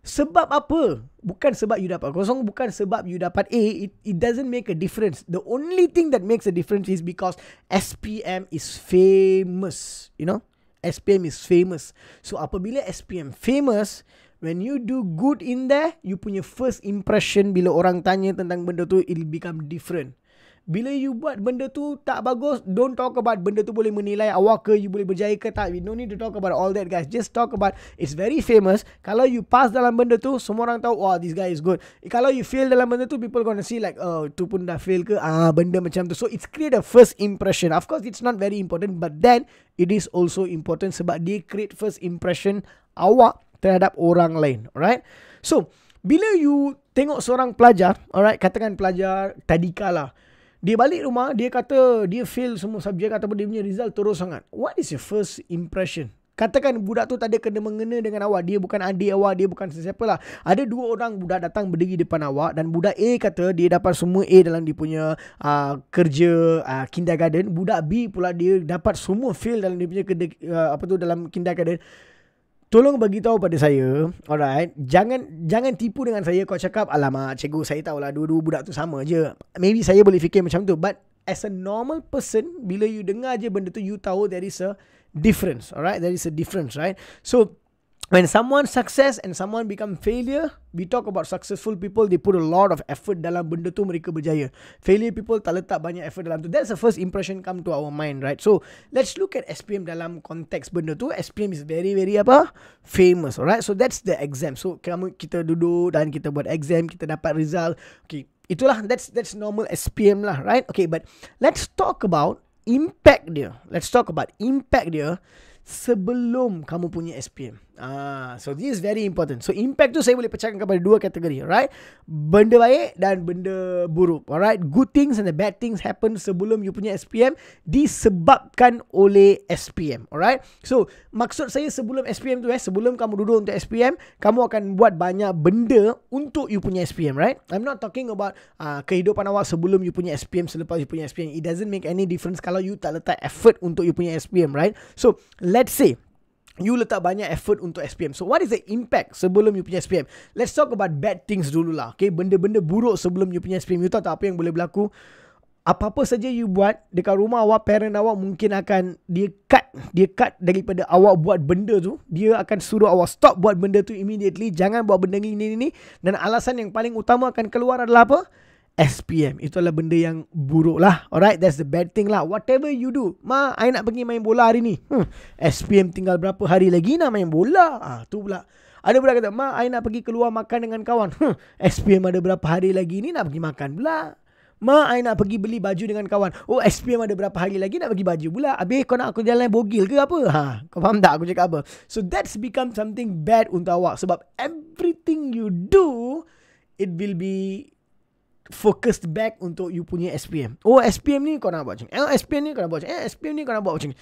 Sebab apa? Bukan sebab you dapat kosong, bukan sebab you dapat A, it, it doesn't make a difference. The only thing that makes a difference is because SPM is famous, you know? SPM is famous. So apabila SPM famous, When you do good in there, you punya first impression bila orang tanya tentang benda tu, it'll become different. Bila you buat benda tu tak bagus, don't talk about benda tu boleh menilai awak ke, you boleh berjaya ke tak. We don't need to talk about all that guys. Just talk about, it's very famous. Kalau you pass dalam benda tu, semua orang tahu, wah this guy is good. Kalau you fail dalam benda tu, people gonna see like, oh tu pun dah fail ke, ah benda macam tu. So it's create a first impression. Of course it's not very important, but then it is also important sebab dia create first impression awak terhadap orang lain. Alright. So, bila you tengok seorang pelajar, alright, katakan pelajar tadika lah. Dia balik rumah, dia kata dia fail semua subjek ataupun dia punya result teruk sangat. What is your first impression? Katakan budak tu tak ada kena mengena dengan awak. Dia bukan adik awak, dia bukan sesiapa lah. Ada dua orang budak datang berdiri depan awak dan budak A kata dia dapat semua A dalam dia punya uh, kerja uh, kindergarten. Budak B pula dia dapat semua fail dalam dia punya kerja, uh, apa tu dalam kindergarten. Tolong bagi tahu pada saya. Alright. Jangan jangan tipu dengan saya kau cakap alamat. cikgu saya tahu lah dua-dua budak tu sama je. Maybe saya boleh fikir macam tu but as a normal person bila you dengar je benda tu you tahu there is a difference. Alright. There is a difference, right? So when someone success and someone become failure we talk about successful people they put a lot of effort dalam benda tu mereka berjaya failure people tak letak banyak effort dalam tu that's the first impression come to our mind right so let's look at SPM dalam konteks benda tu SPM is very very apa famous alright so that's the exam so kamu kita duduk dan kita buat exam kita dapat result okay itulah that's that's normal SPM lah right okay but let's talk about impact dia let's talk about impact dia sebelum kamu punya SPM Ah, so this is very important. So impact tu saya boleh pecahkan kepada dua kategori, right? Benda baik dan benda buruk, alright? Good things and the bad things happen sebelum you punya SPM disebabkan oleh SPM, alright? So maksud saya sebelum SPM tu eh, sebelum kamu duduk untuk SPM, kamu akan buat banyak benda untuk you punya SPM, right? I'm not talking about uh, kehidupan awak sebelum you punya SPM selepas you punya SPM. It doesn't make any difference kalau you tak letak effort untuk you punya SPM, right? So let's say you letak banyak effort untuk SPM. So what is the impact sebelum you punya SPM? Let's talk about bad things dulu lah. Okay, benda-benda buruk sebelum you punya SPM. You tahu tak apa yang boleh berlaku? Apa-apa saja you buat dekat rumah awak, parent awak mungkin akan dia cut. Dia cut daripada awak buat benda tu. Dia akan suruh awak stop buat benda tu immediately. Jangan buat benda ni, ni, ni. Dan alasan yang paling utama akan keluar adalah apa? SPM Itu adalah benda yang buruk lah Alright That's the bad thing lah Whatever you do Ma I nak pergi main bola hari ni hmm. SPM tinggal berapa hari lagi Nak main bola Ah, Tu pula Ada pula kata Ma I nak pergi keluar makan dengan kawan hmm. SPM ada berapa hari lagi ni Nak pergi makan pula Ma I nak pergi beli baju dengan kawan Oh SPM ada berapa hari lagi Nak pergi baju pula Habis kau nak aku jalan bogil ke apa ha, Kau faham tak aku cakap apa So that's become something bad untuk awak Sebab everything you do It will be focused back untuk you punya SPM. Oh SPM ni kau nak buat macam ni. Eh, SPM ni kau nak buat macam ni. Eh, SPM ni kau nak buat macam ni.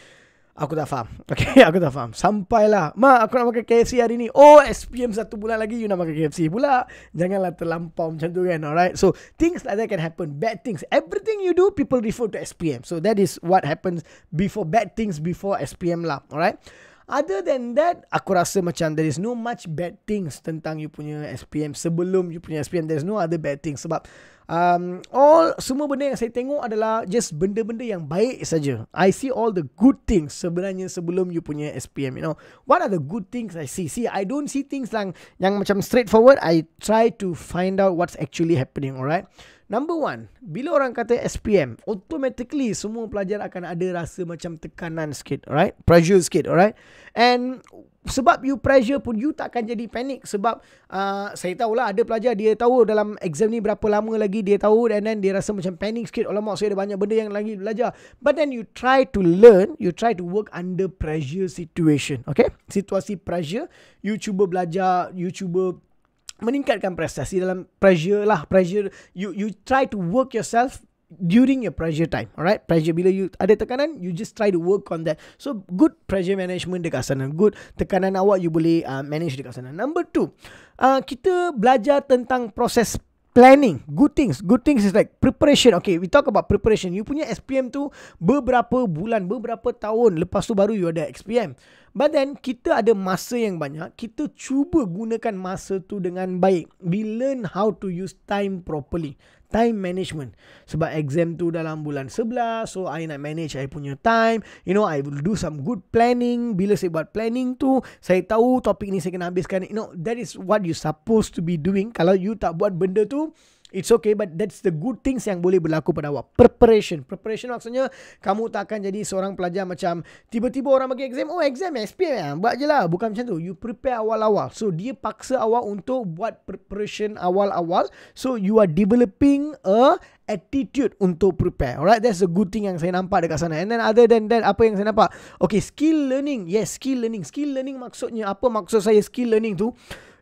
Aku tak faham. Okay, aku tak faham. Sampailah. Ma, aku nak makan KFC hari ni. Oh, SPM satu bulan lagi, you nak makan KFC pula. Janganlah terlampau macam tu kan, alright? So, things like that can happen. Bad things. Everything you do, people refer to SPM. So, that is what happens before bad things, before SPM lah, alright? Other than that, aku rasa macam there is no much bad things tentang you punya SPM. Sebelum you punya SPM, there is no other bad things. Sebab, um, all semua benda yang saya tengok adalah just benda-benda yang baik saja. I see all the good things sebenarnya sebelum you punya SPM. You know, what are the good things I see? See, I don't see things yang yang macam straightforward. I try to find out what's actually happening. Alright. Number one, bila orang kata SPM, automatically semua pelajar akan ada rasa macam tekanan sikit, alright? Pressure sikit, alright? And sebab you pressure pun you takkan jadi panik sebab uh, saya lah ada pelajar dia tahu dalam exam ni berapa lama lagi dia tahu and then dia rasa macam panik sikit alamak saya ada banyak benda yang lagi belajar but then you try to learn you try to work under pressure situation okay situasi pressure you cuba belajar you cuba meningkatkan prestasi dalam pressure lah pressure you you try to work yourself during your pressure time alright pressure bila you ada tekanan you just try to work on that so good pressure management dekat sana good tekanan awak you boleh uh, manage dekat sana number two uh, kita belajar tentang proses planning good things good things is like preparation okay we talk about preparation you punya SPM tu beberapa bulan beberapa tahun lepas tu baru you ada SPM. but then kita ada masa yang banyak kita cuba gunakan masa tu dengan baik we learn how to use time properly time management sebab exam tu dalam bulan 11 so I nak manage I punya time you know I will do some good planning bila saya buat planning tu saya tahu topik ni saya kena habiskan you know that is what you supposed to be doing kalau you tak buat benda tu It's okay but that's the good things yang boleh berlaku pada awak. Preparation. Preparation maksudnya kamu tak akan jadi seorang pelajar macam tiba-tiba orang bagi exam, oh exam SPM ya. Eh, buat je lah. Bukan macam tu. You prepare awal-awal. So dia paksa awak untuk buat preparation awal-awal. So you are developing a attitude untuk prepare. Alright, that's a good thing yang saya nampak dekat sana. And then other than that, apa yang saya nampak? Okay, skill learning. Yes, skill learning. Skill learning maksudnya apa maksud saya skill learning tu?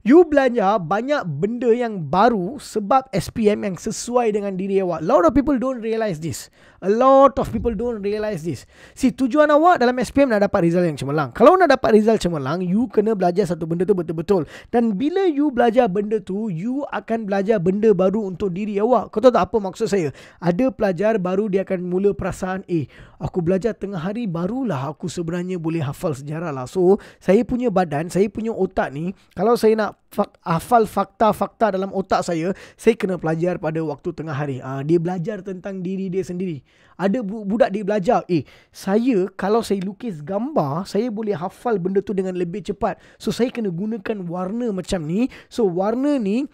You belajar banyak benda yang baru sebab SPM yang sesuai dengan diri awak. A lot of people don't realize this. A lot of people don't realize this. Si tujuan awak dalam SPM nak dapat result yang cemerlang. Kalau nak dapat result cemerlang, you kena belajar satu benda tu betul-betul. Dan bila you belajar benda tu, you akan belajar benda baru untuk diri awak. Kau tahu tak apa maksud saya? Ada pelajar baru dia akan mula perasaan, eh, aku belajar tengah hari barulah aku sebenarnya boleh hafal sejarah lah. So, saya punya badan, saya punya otak ni, kalau saya nak fak, hafal fakta-fakta dalam otak saya, saya kena pelajar pada waktu tengah hari. Ha, dia belajar tentang diri dia sendiri. Ada budak dia belajar, eh, saya kalau saya lukis gambar, saya boleh hafal benda tu dengan lebih cepat. So, saya kena gunakan warna macam ni. So, warna ni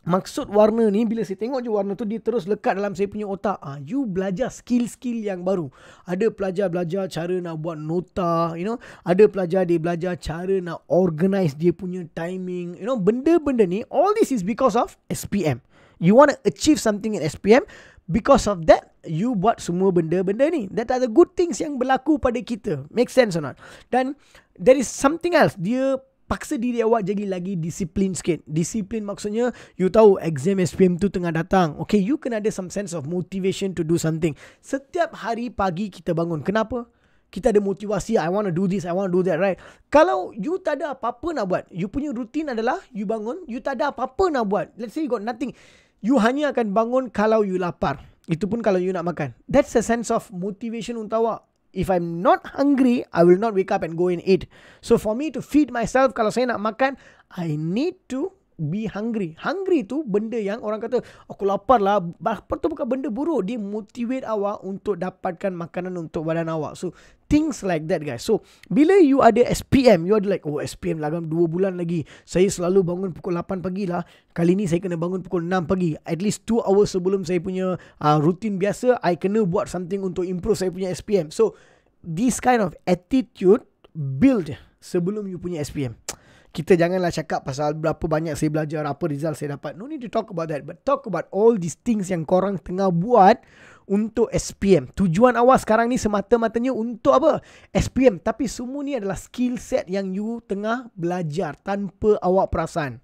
Maksud warna ni bila saya tengok je warna tu dia terus lekat dalam saya punya otak. Ah ha, you belajar skill-skill yang baru. Ada pelajar belajar cara nak buat nota, you know. Ada pelajar dia belajar cara nak organize dia punya timing. You know, benda-benda ni all this is because of SPM. You want to achieve something in SPM because of that you buat semua benda-benda ni. That are the good things yang berlaku pada kita. Make sense or not? Dan there is something else. Dia paksa diri awak jadi lagi disiplin sikit. Disiplin maksudnya you tahu exam SPM tu tengah datang. Okay, you can ada some sense of motivation to do something. Setiap hari pagi kita bangun. Kenapa? Kita ada motivasi, I want to do this, I want to do that, right? Kalau you tak ada apa-apa nak buat, you punya rutin adalah you bangun, you tak ada apa-apa nak buat. Let's say you got nothing. You hanya akan bangun kalau you lapar. Itu pun kalau you nak makan. That's a sense of motivation untuk awak. If I'm not hungry, I will not wake up and go and eat. So for me to feed myself, kalau saya nak makan, I need to be hungry. Hungry tu benda yang orang kata aku lapar lah. Lapar tu bukan benda buruk. Dia motivate awak untuk dapatkan makanan untuk badan awak. So things like that guys. So bila you ada SPM, you are like oh SPM lah kan 2 bulan lagi. Saya selalu bangun pukul 8 pagi lah. Kali ni saya kena bangun pukul 6 pagi. At least 2 hours sebelum saya punya uh, rutin biasa, I kena buat something untuk improve saya punya SPM. So this kind of attitude build sebelum you punya SPM kita janganlah cakap pasal berapa banyak saya belajar, apa result saya dapat. No need to talk about that. But talk about all these things yang korang tengah buat untuk SPM. Tujuan awak sekarang ni semata-matanya untuk apa? SPM. Tapi semua ni adalah skill set yang you tengah belajar tanpa awak perasan.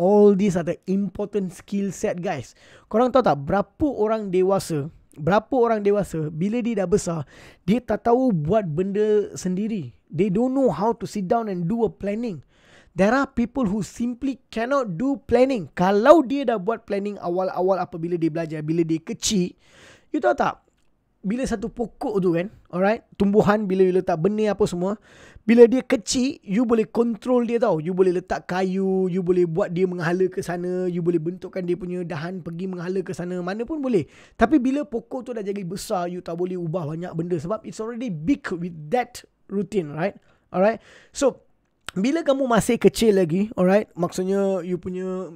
All these are the important skill set guys. Korang tahu tak berapa orang dewasa berapa orang dewasa bila dia dah besar dia tak tahu buat benda sendiri they don't know how to sit down and do a planning there are people who simply cannot do planning kalau dia dah buat planning awal-awal apabila dia belajar bila dia kecil you tahu tak bila satu pokok tu kan alright tumbuhan bila you letak benih apa semua bila dia kecil, you boleh control dia tau. You boleh letak kayu, you boleh buat dia menghala ke sana, you boleh bentukkan dia punya dahan pergi menghala ke sana, mana pun boleh. Tapi bila pokok tu dah jadi besar, you tak boleh ubah banyak benda sebab it's already big with that routine, right? Alright. So, bila kamu masih kecil lagi, alright, maksudnya you punya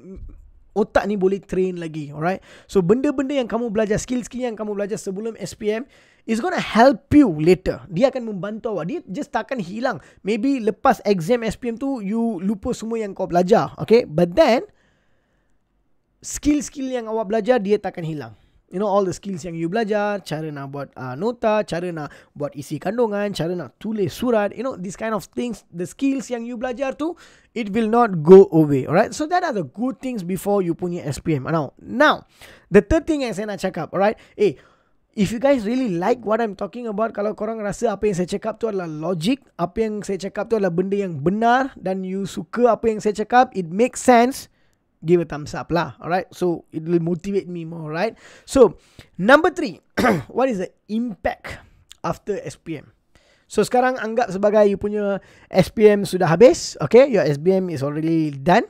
otak ni boleh train lagi alright so benda-benda yang kamu belajar skill-skill yang kamu belajar sebelum SPM is going to help you later dia akan membantu awak dia just takkan hilang maybe lepas exam SPM tu you lupa semua yang kau belajar okay but then skill-skill yang awak belajar dia takkan hilang you know all the skills yang you belajar cara nak buat uh, nota cara nak buat isi kandungan cara nak tulis surat you know these kind of things the skills yang you belajar tu it will not go away alright so that are the good things before you punya SPM now now the third thing yang saya nak cakap alright eh If you guys really like what I'm talking about, kalau korang rasa apa yang saya cakap tu adalah logic, apa yang saya cakap tu adalah benda yang benar dan you suka apa yang saya cakap, it makes sense, give a thumbs up lah. Alright. So it will motivate me more, right? So number three, what is the impact after SPM? So sekarang anggap sebagai you punya SPM sudah habis. Okay, your SPM is already done.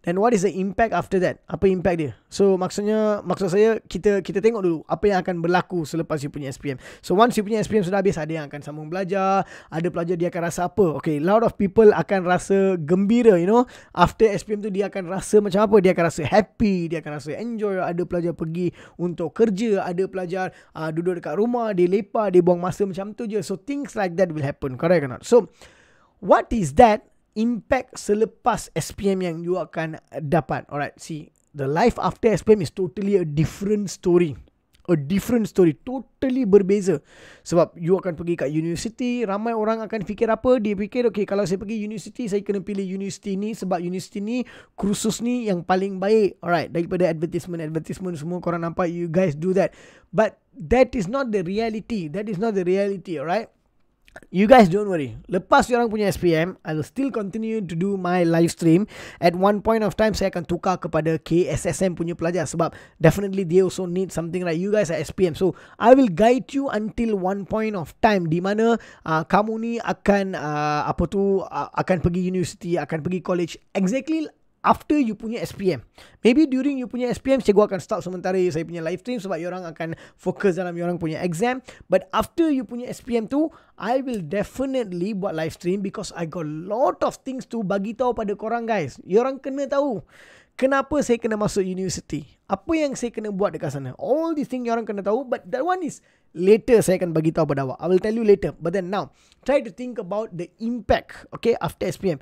Then what is the impact after that? Apa impact dia? So maksudnya maksud saya kita kita tengok dulu apa yang akan berlaku selepas you punya SPM. So once you punya SPM sudah habis ada yang akan sambung belajar, ada pelajar dia akan rasa apa? Okay, lot of people akan rasa gembira, you know. After SPM tu dia akan rasa macam apa? Dia akan rasa happy, dia akan rasa enjoy. Ada pelajar pergi untuk kerja, ada pelajar uh, duduk dekat rumah, dia lepak, dia buang masa macam tu je. So things like that will happen, correct or not? So what is that impact selepas SPM yang you akan dapat. Alright, see. The life after SPM is totally a different story. A different story. Totally berbeza. Sebab you akan pergi kat universiti. Ramai orang akan fikir apa. Dia fikir, okay, kalau saya pergi universiti, saya kena pilih universiti ni. Sebab universiti ni, kursus ni yang paling baik. Alright, daripada advertisement-advertisement semua korang nampak, you guys do that. But that is not the reality. That is not the reality, alright? You guys don't worry. Lepas orang punya SPM, I will still continue to do my live stream. At one point of time, saya akan tukar kepada KSSM punya pelajar sebab definitely they also need something like you guys are SPM. So, I will guide you until one point of time di mana uh, kamu ni akan uh, apa tu uh, akan pergi university, akan pergi college. Exactly after you punya SPM. Maybe during you punya SPM, cikgu akan stop sementara saya punya live stream sebab orang akan fokus dalam orang punya exam. But after you punya SPM tu, I will definitely buat live stream because I got lot of things to bagi tahu pada korang guys. Orang kena tahu kenapa saya kena masuk university. Apa yang saya kena buat dekat sana. All these things orang kena tahu but that one is later saya akan bagi tahu pada awak. I will tell you later. But then now, try to think about the impact okay, after SPM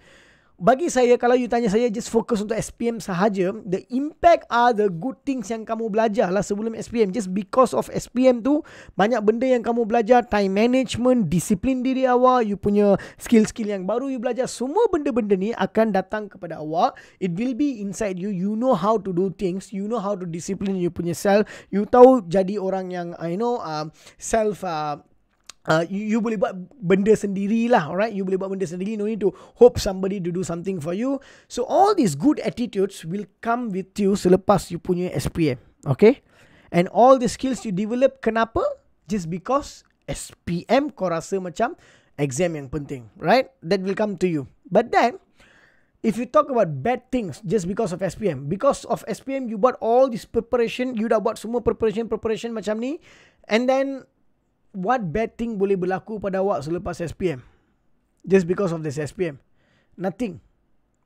bagi saya kalau you tanya saya just fokus untuk SPM sahaja the impact are the good things yang kamu belajar lah sebelum SPM just because of SPM tu banyak benda yang kamu belajar time management disiplin diri awak you punya skill-skill yang baru you belajar semua benda-benda ni akan datang kepada awak it will be inside you you know how to do things you know how to discipline you punya self you tahu jadi orang yang I know uh, self uh, Uh, you, you boleh buat benda sendirilah alright you boleh buat benda sendiri no need to hope somebody to do something for you so all these good attitudes will come with you selepas you punya SPM okay and all the skills you develop kenapa just because SPM kau rasa macam exam yang penting right that will come to you but then if you talk about bad things just because of SPM because of SPM you bought all this preparation you dah buat semua preparation preparation macam ni and then what bad thing boleh berlaku pada awak selepas SPM? Just because of this SPM. Nothing.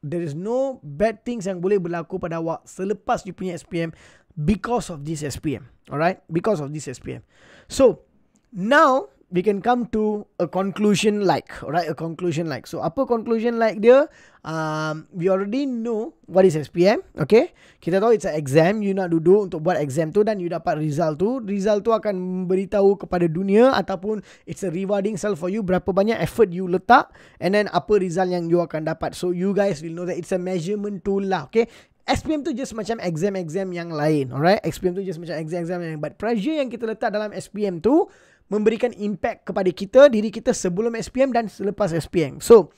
There is no bad things yang boleh berlaku pada awak selepas you punya SPM because of this SPM. Alright? Because of this SPM. So, now, we can come to a conclusion like, right? A conclusion like. So, apa conclusion like dia? Um, we already know what is SPM, okay? Kita tahu it's an exam, you nak duduk untuk buat exam tu dan you dapat result tu. Result tu akan beritahu kepada dunia ataupun it's a rewarding self for you berapa banyak effort you letak and then apa result yang you akan dapat. So, you guys will know that it's a measurement tool lah, okay? SPM tu just macam exam-exam yang lain, alright? SPM tu just macam exam-exam yang lain. But pressure yang kita letak dalam SPM tu, memberikan impact kepada kita, diri kita sebelum SPM dan selepas SPM. So,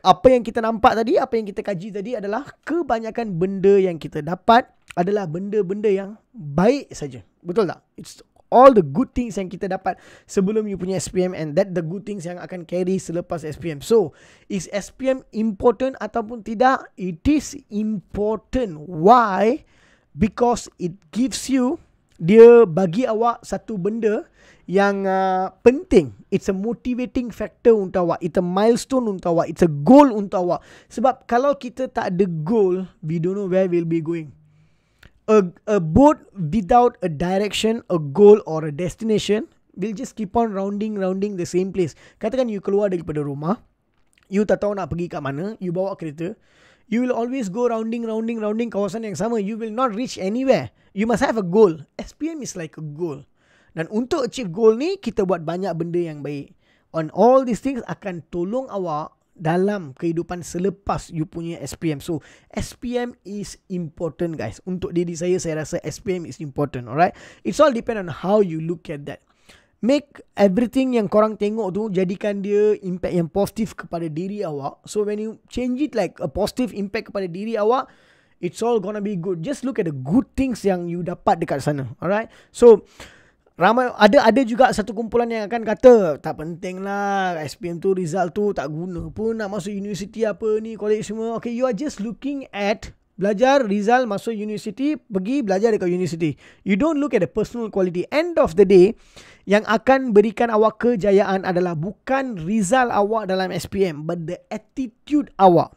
apa yang kita nampak tadi, apa yang kita kaji tadi adalah kebanyakan benda yang kita dapat adalah benda-benda yang baik saja. Betul tak? It's all the good things yang kita dapat sebelum you punya SPM and that the good things yang akan carry selepas SPM. So, is SPM important ataupun tidak? It is important. Why? Because it gives you, dia bagi awak satu benda yang uh, penting. It's a motivating factor untuk awak. It's a milestone untuk awak. It's a goal untuk awak. Sebab kalau kita tak ada goal, we don't know where we'll be going. A, a boat without a direction, a goal or a destination will just keep on rounding, rounding the same place. Katakan you keluar daripada rumah, you tak tahu nak pergi kat mana, you bawa kereta, you will always go rounding, rounding, rounding kawasan yang sama. You will not reach anywhere. You must have a goal. SPM is like a goal. Dan untuk achieve goal ni, kita buat banyak benda yang baik. On all these things akan tolong awak dalam kehidupan selepas you punya SPM. So, SPM is important guys. Untuk diri saya, saya rasa SPM is important. Alright? It's all depend on how you look at that. Make everything yang korang tengok tu jadikan dia impact yang positif kepada diri awak. So, when you change it like a positive impact kepada diri awak, it's all gonna be good. Just look at the good things yang you dapat dekat sana. Alright? So, ramai ada ada juga satu kumpulan yang akan kata tak penting lah SPM tu result tu tak guna pun nak masuk universiti apa ni college semua okay you are just looking at belajar result masuk universiti pergi belajar dekat universiti you don't look at the personal quality end of the day yang akan berikan awak kejayaan adalah bukan result awak dalam SPM but the attitude awak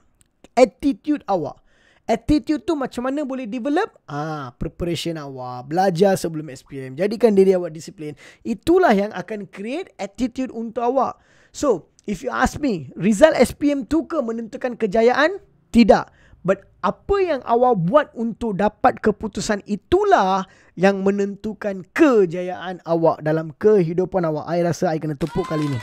attitude awak attitude tu macam mana boleh develop? Ah, preparation awak, belajar sebelum SPM, jadikan diri awak disiplin. Itulah yang akan create attitude untuk awak. So, if you ask me, result SPM tu ke menentukan kejayaan? Tidak. But apa yang awak buat untuk dapat keputusan itulah yang menentukan kejayaan awak dalam kehidupan awak. I rasa I kena tepuk kali ini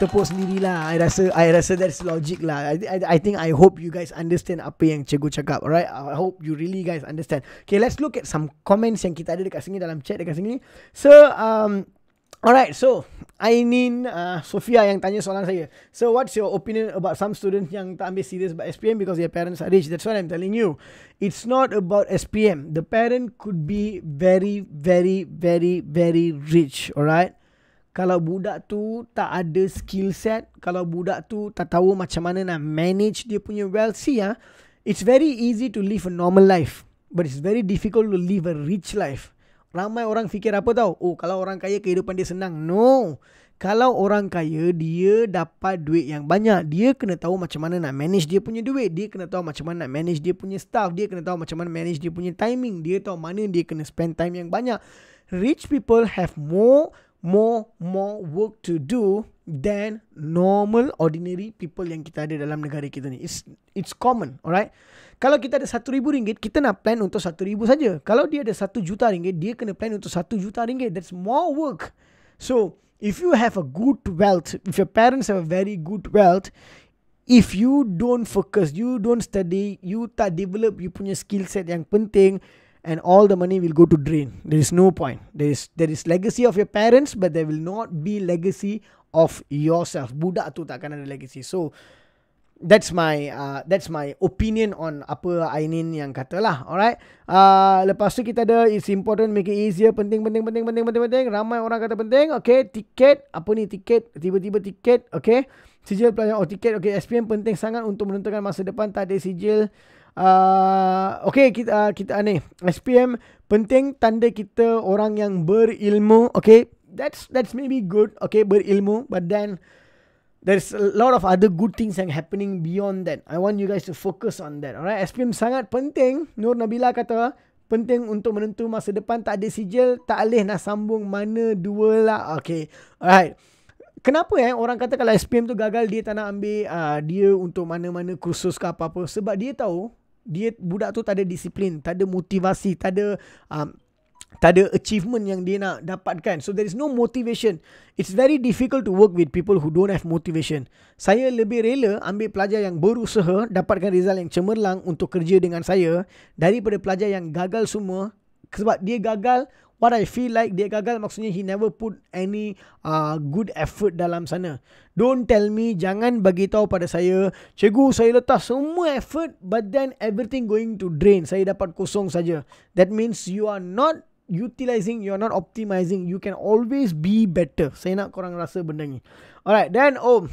tepuk lah, I rasa I rasa that's logic lah I, I, I think I hope you guys understand Apa yang cikgu cakap Alright I hope you really guys understand Okay let's look at some comments Yang kita ada dekat sini Dalam chat dekat sini So um, Alright so Ainin uh, Sofia yang tanya soalan saya So what's your opinion About some students Yang tak ambil serious About SPM Because their parents are rich That's what I'm telling you It's not about SPM The parent could be Very very very very rich Alright kalau budak tu tak ada skill set, kalau budak tu tak tahu macam mana nak manage dia punya wealth, see ya, it's very easy to live a normal life. But it's very difficult to live a rich life. Ramai orang fikir apa tau? Oh, kalau orang kaya kehidupan dia senang. No. Kalau orang kaya, dia dapat duit yang banyak. Dia kena tahu macam mana nak manage dia punya duit. Dia kena tahu macam mana nak manage dia punya staff. Dia kena tahu macam mana manage dia punya timing. Dia tahu mana dia kena spend time yang banyak. Rich people have more more more work to do than normal ordinary people yang kita ada dalam negara kita ni it's it's common alright kalau kita ada satu ribu ringgit, kita nak plan untuk satu ribu saja kalau dia ada satu juta ringgit, dia kena plan untuk satu juta ringgit. that's more work so if you have a good wealth if your parents have a very good wealth if you don't focus you don't study you tak develop you punya skill set yang penting and all the money will go to drain. There is no point. There is there is legacy of your parents, but there will not be legacy of yourself. Buddha tu takkan ada legacy. So that's my uh, that's my opinion on apa Ainin yang kata lah. Alright. Uh, lepas tu kita ada it's important make it easier. Penting penting penting penting penting penting. Ramai orang kata penting. Okay. Tiket apa ni tiket tiba-tiba tiket. Okay. Sijil pelajar oh tiket. Okay. SPM penting sangat untuk menentukan masa depan Tadi sijil. Ah, okay kita uh, kita uh, ni SPM penting tanda kita orang yang berilmu. Okay, that's that's maybe good. Okay, berilmu, but then there's a lot of other good things yang happening beyond that. I want you guys to focus on that. Alright, SPM sangat penting. Nur Nabila kata penting untuk menentu masa depan tak ada sijil tak boleh nak sambung mana dua lah okay alright kenapa eh orang kata kalau SPM tu gagal dia tak nak ambil uh, dia untuk mana-mana kursus ke apa-apa sebab dia tahu dia budak tu tak ada disiplin, tak ada motivasi, tak ada um, tak ada achievement yang dia nak dapatkan. So there is no motivation. It's very difficult to work with people who don't have motivation. Saya lebih rela ambil pelajar yang berusaha dapatkan result yang cemerlang untuk kerja dengan saya daripada pelajar yang gagal semua sebab dia gagal what I feel like dia gagal maksudnya he never put any uh, good effort dalam sana. Don't tell me, jangan bagi tahu pada saya, cikgu saya letak semua effort but then everything going to drain. Saya dapat kosong saja. That means you are not utilizing, you are not optimizing. You can always be better. Saya nak korang rasa benda ni. Alright, then oh,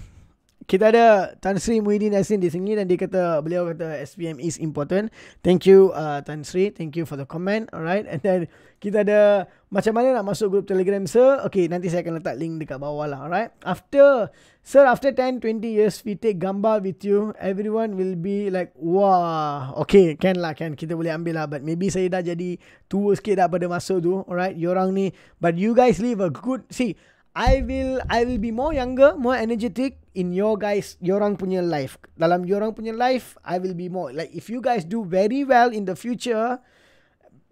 kita ada Tan Sri Muhyiddin asin di sini dan dia kata beliau kata SPM is important. Thank you uh, Tan Sri, thank you for the comment. Alright. And then kita ada macam mana nak masuk grup Telegram sir? Okay, nanti saya akan letak link dekat bawah lah. Alright. After sir after 10 20 years we take gambar with you, everyone will be like wah. Okay, can lah kan kita boleh ambil lah but maybe saya dah jadi tua sikit dah pada masa tu. Alright. You orang ni but you guys leave a good see I will I will be more younger, more energetic, in your guys orang punya life dalam orang punya life I will be more like if you guys do very well in the future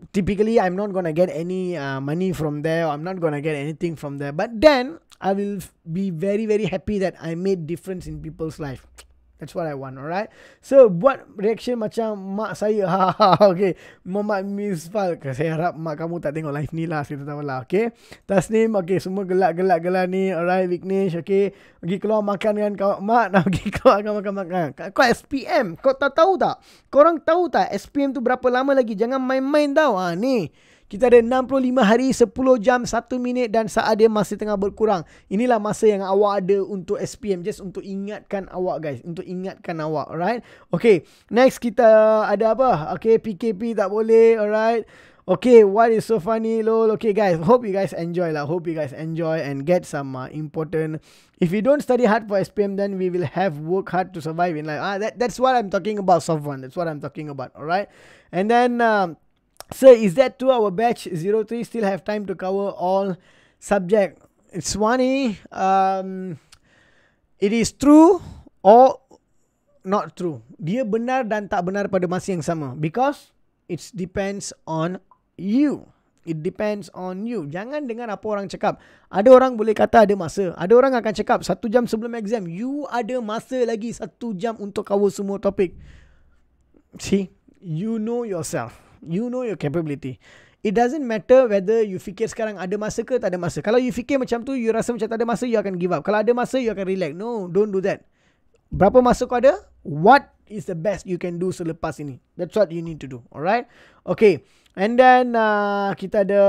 typically I'm not gonna get any uh, money from there I'm not gonna get anything from there but then I will be very very happy that I made difference in people's life That's what I want, alright? So, buat reaction macam mak saya. Ha, ha, okay. Memak Miss Falk. Saya harap mak kamu tak tengok live ni lah. Kita tahu lah, okay? Tasnim, okay. Semua gelak-gelak-gelak ni. Alright, Vignesh, okay. Pergi keluar makan dengan kawan mak. Nak pergi keluar akan makan makan. Kau SPM. Kau tak tahu tak? Korang tahu tak SPM tu berapa lama lagi? Jangan main-main tau. Ha, ni. Kita ada 65 hari, 10 jam, 1 minit dan saat dia masih tengah berkurang. Inilah masa yang awak ada untuk SPM. Just untuk ingatkan awak guys. Untuk ingatkan awak. Alright. Okay. Next kita ada apa? Okay. PKP tak boleh. Alright. Okay, what is so funny, lol? Okay, guys, hope you guys enjoy lah. Hope you guys enjoy and get some uh, important. If you don't study hard for SPM, then we will have work hard to survive in life. Ah, that, that's what I'm talking about, Sofwan. That's what I'm talking about, alright? And then, um, So is that to our batch 03 still have time to cover all subject? It's funny. Um, it is true or not true. Dia benar dan tak benar pada masa yang sama. Because it depends on you. It depends on you. Jangan dengar apa orang cakap. Ada orang boleh kata ada masa. Ada orang akan cakap satu jam sebelum exam. You ada masa lagi satu jam untuk cover semua topik. See, you know yourself. You know your capability. It doesn't matter whether you fikir sekarang ada masa ke tak ada masa. Kalau you fikir macam tu, you rasa macam tak ada masa, you akan give up. Kalau ada masa, you akan relax. No, don't do that. Berapa masa kau ada? What is the best you can do selepas ini? That's what you need to do. Alright? Okay. And then, uh, kita ada...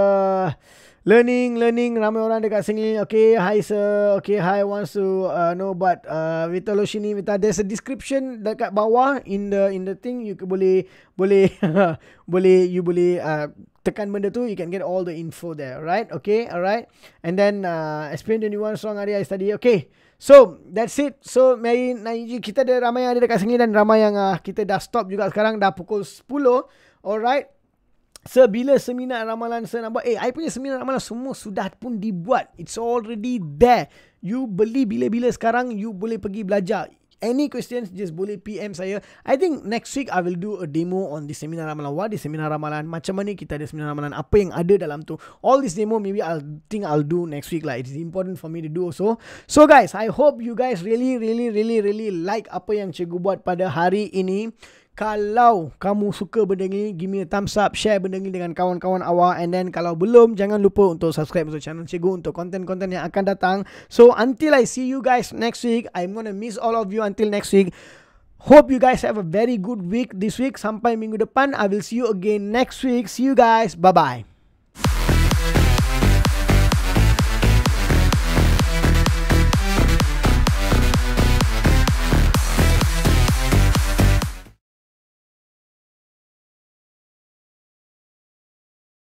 Learning, learning, ramai orang dekat sini. Okay, hi sir. Okay, hi, wants to uh, know about uh, Vita Loshini. Vita, there's a description dekat bawah in the in the thing. You ke, boleh, boleh, boleh, you boleh uh, tekan benda tu. You can get all the info there, right? Okay, alright. And then, uh, explain the new one song hari I study. Okay, so that's it. So, Mary Naiji, kita ada ramai yang ada dekat sini dan ramai yang uh, kita dah stop juga sekarang. Dah pukul 10. Alright, Sebila seminar ramalan saya nak buat Eh, I punya seminar ramalan semua sudah pun dibuat It's already there You beli bila-bila sekarang You boleh pergi belajar Any questions, just boleh PM saya I think next week I will do a demo on the seminar ramalan What is seminar ramalan? Macam mana kita ada seminar ramalan? Apa yang ada dalam tu? All this demo maybe I'll think I'll do next week lah It's important for me to do also So guys, I hope you guys really really really really like Apa yang cikgu buat pada hari ini kalau kamu suka benda ni, give me a thumbs up, share benda ni dengan kawan-kawan awak and then kalau belum jangan lupa untuk subscribe untuk channel Cikgu untuk konten-konten yang akan datang. So until I see you guys next week, I'm gonna miss all of you until next week. Hope you guys have a very good week this week sampai minggu depan. I will see you again next week. See you guys. Bye bye.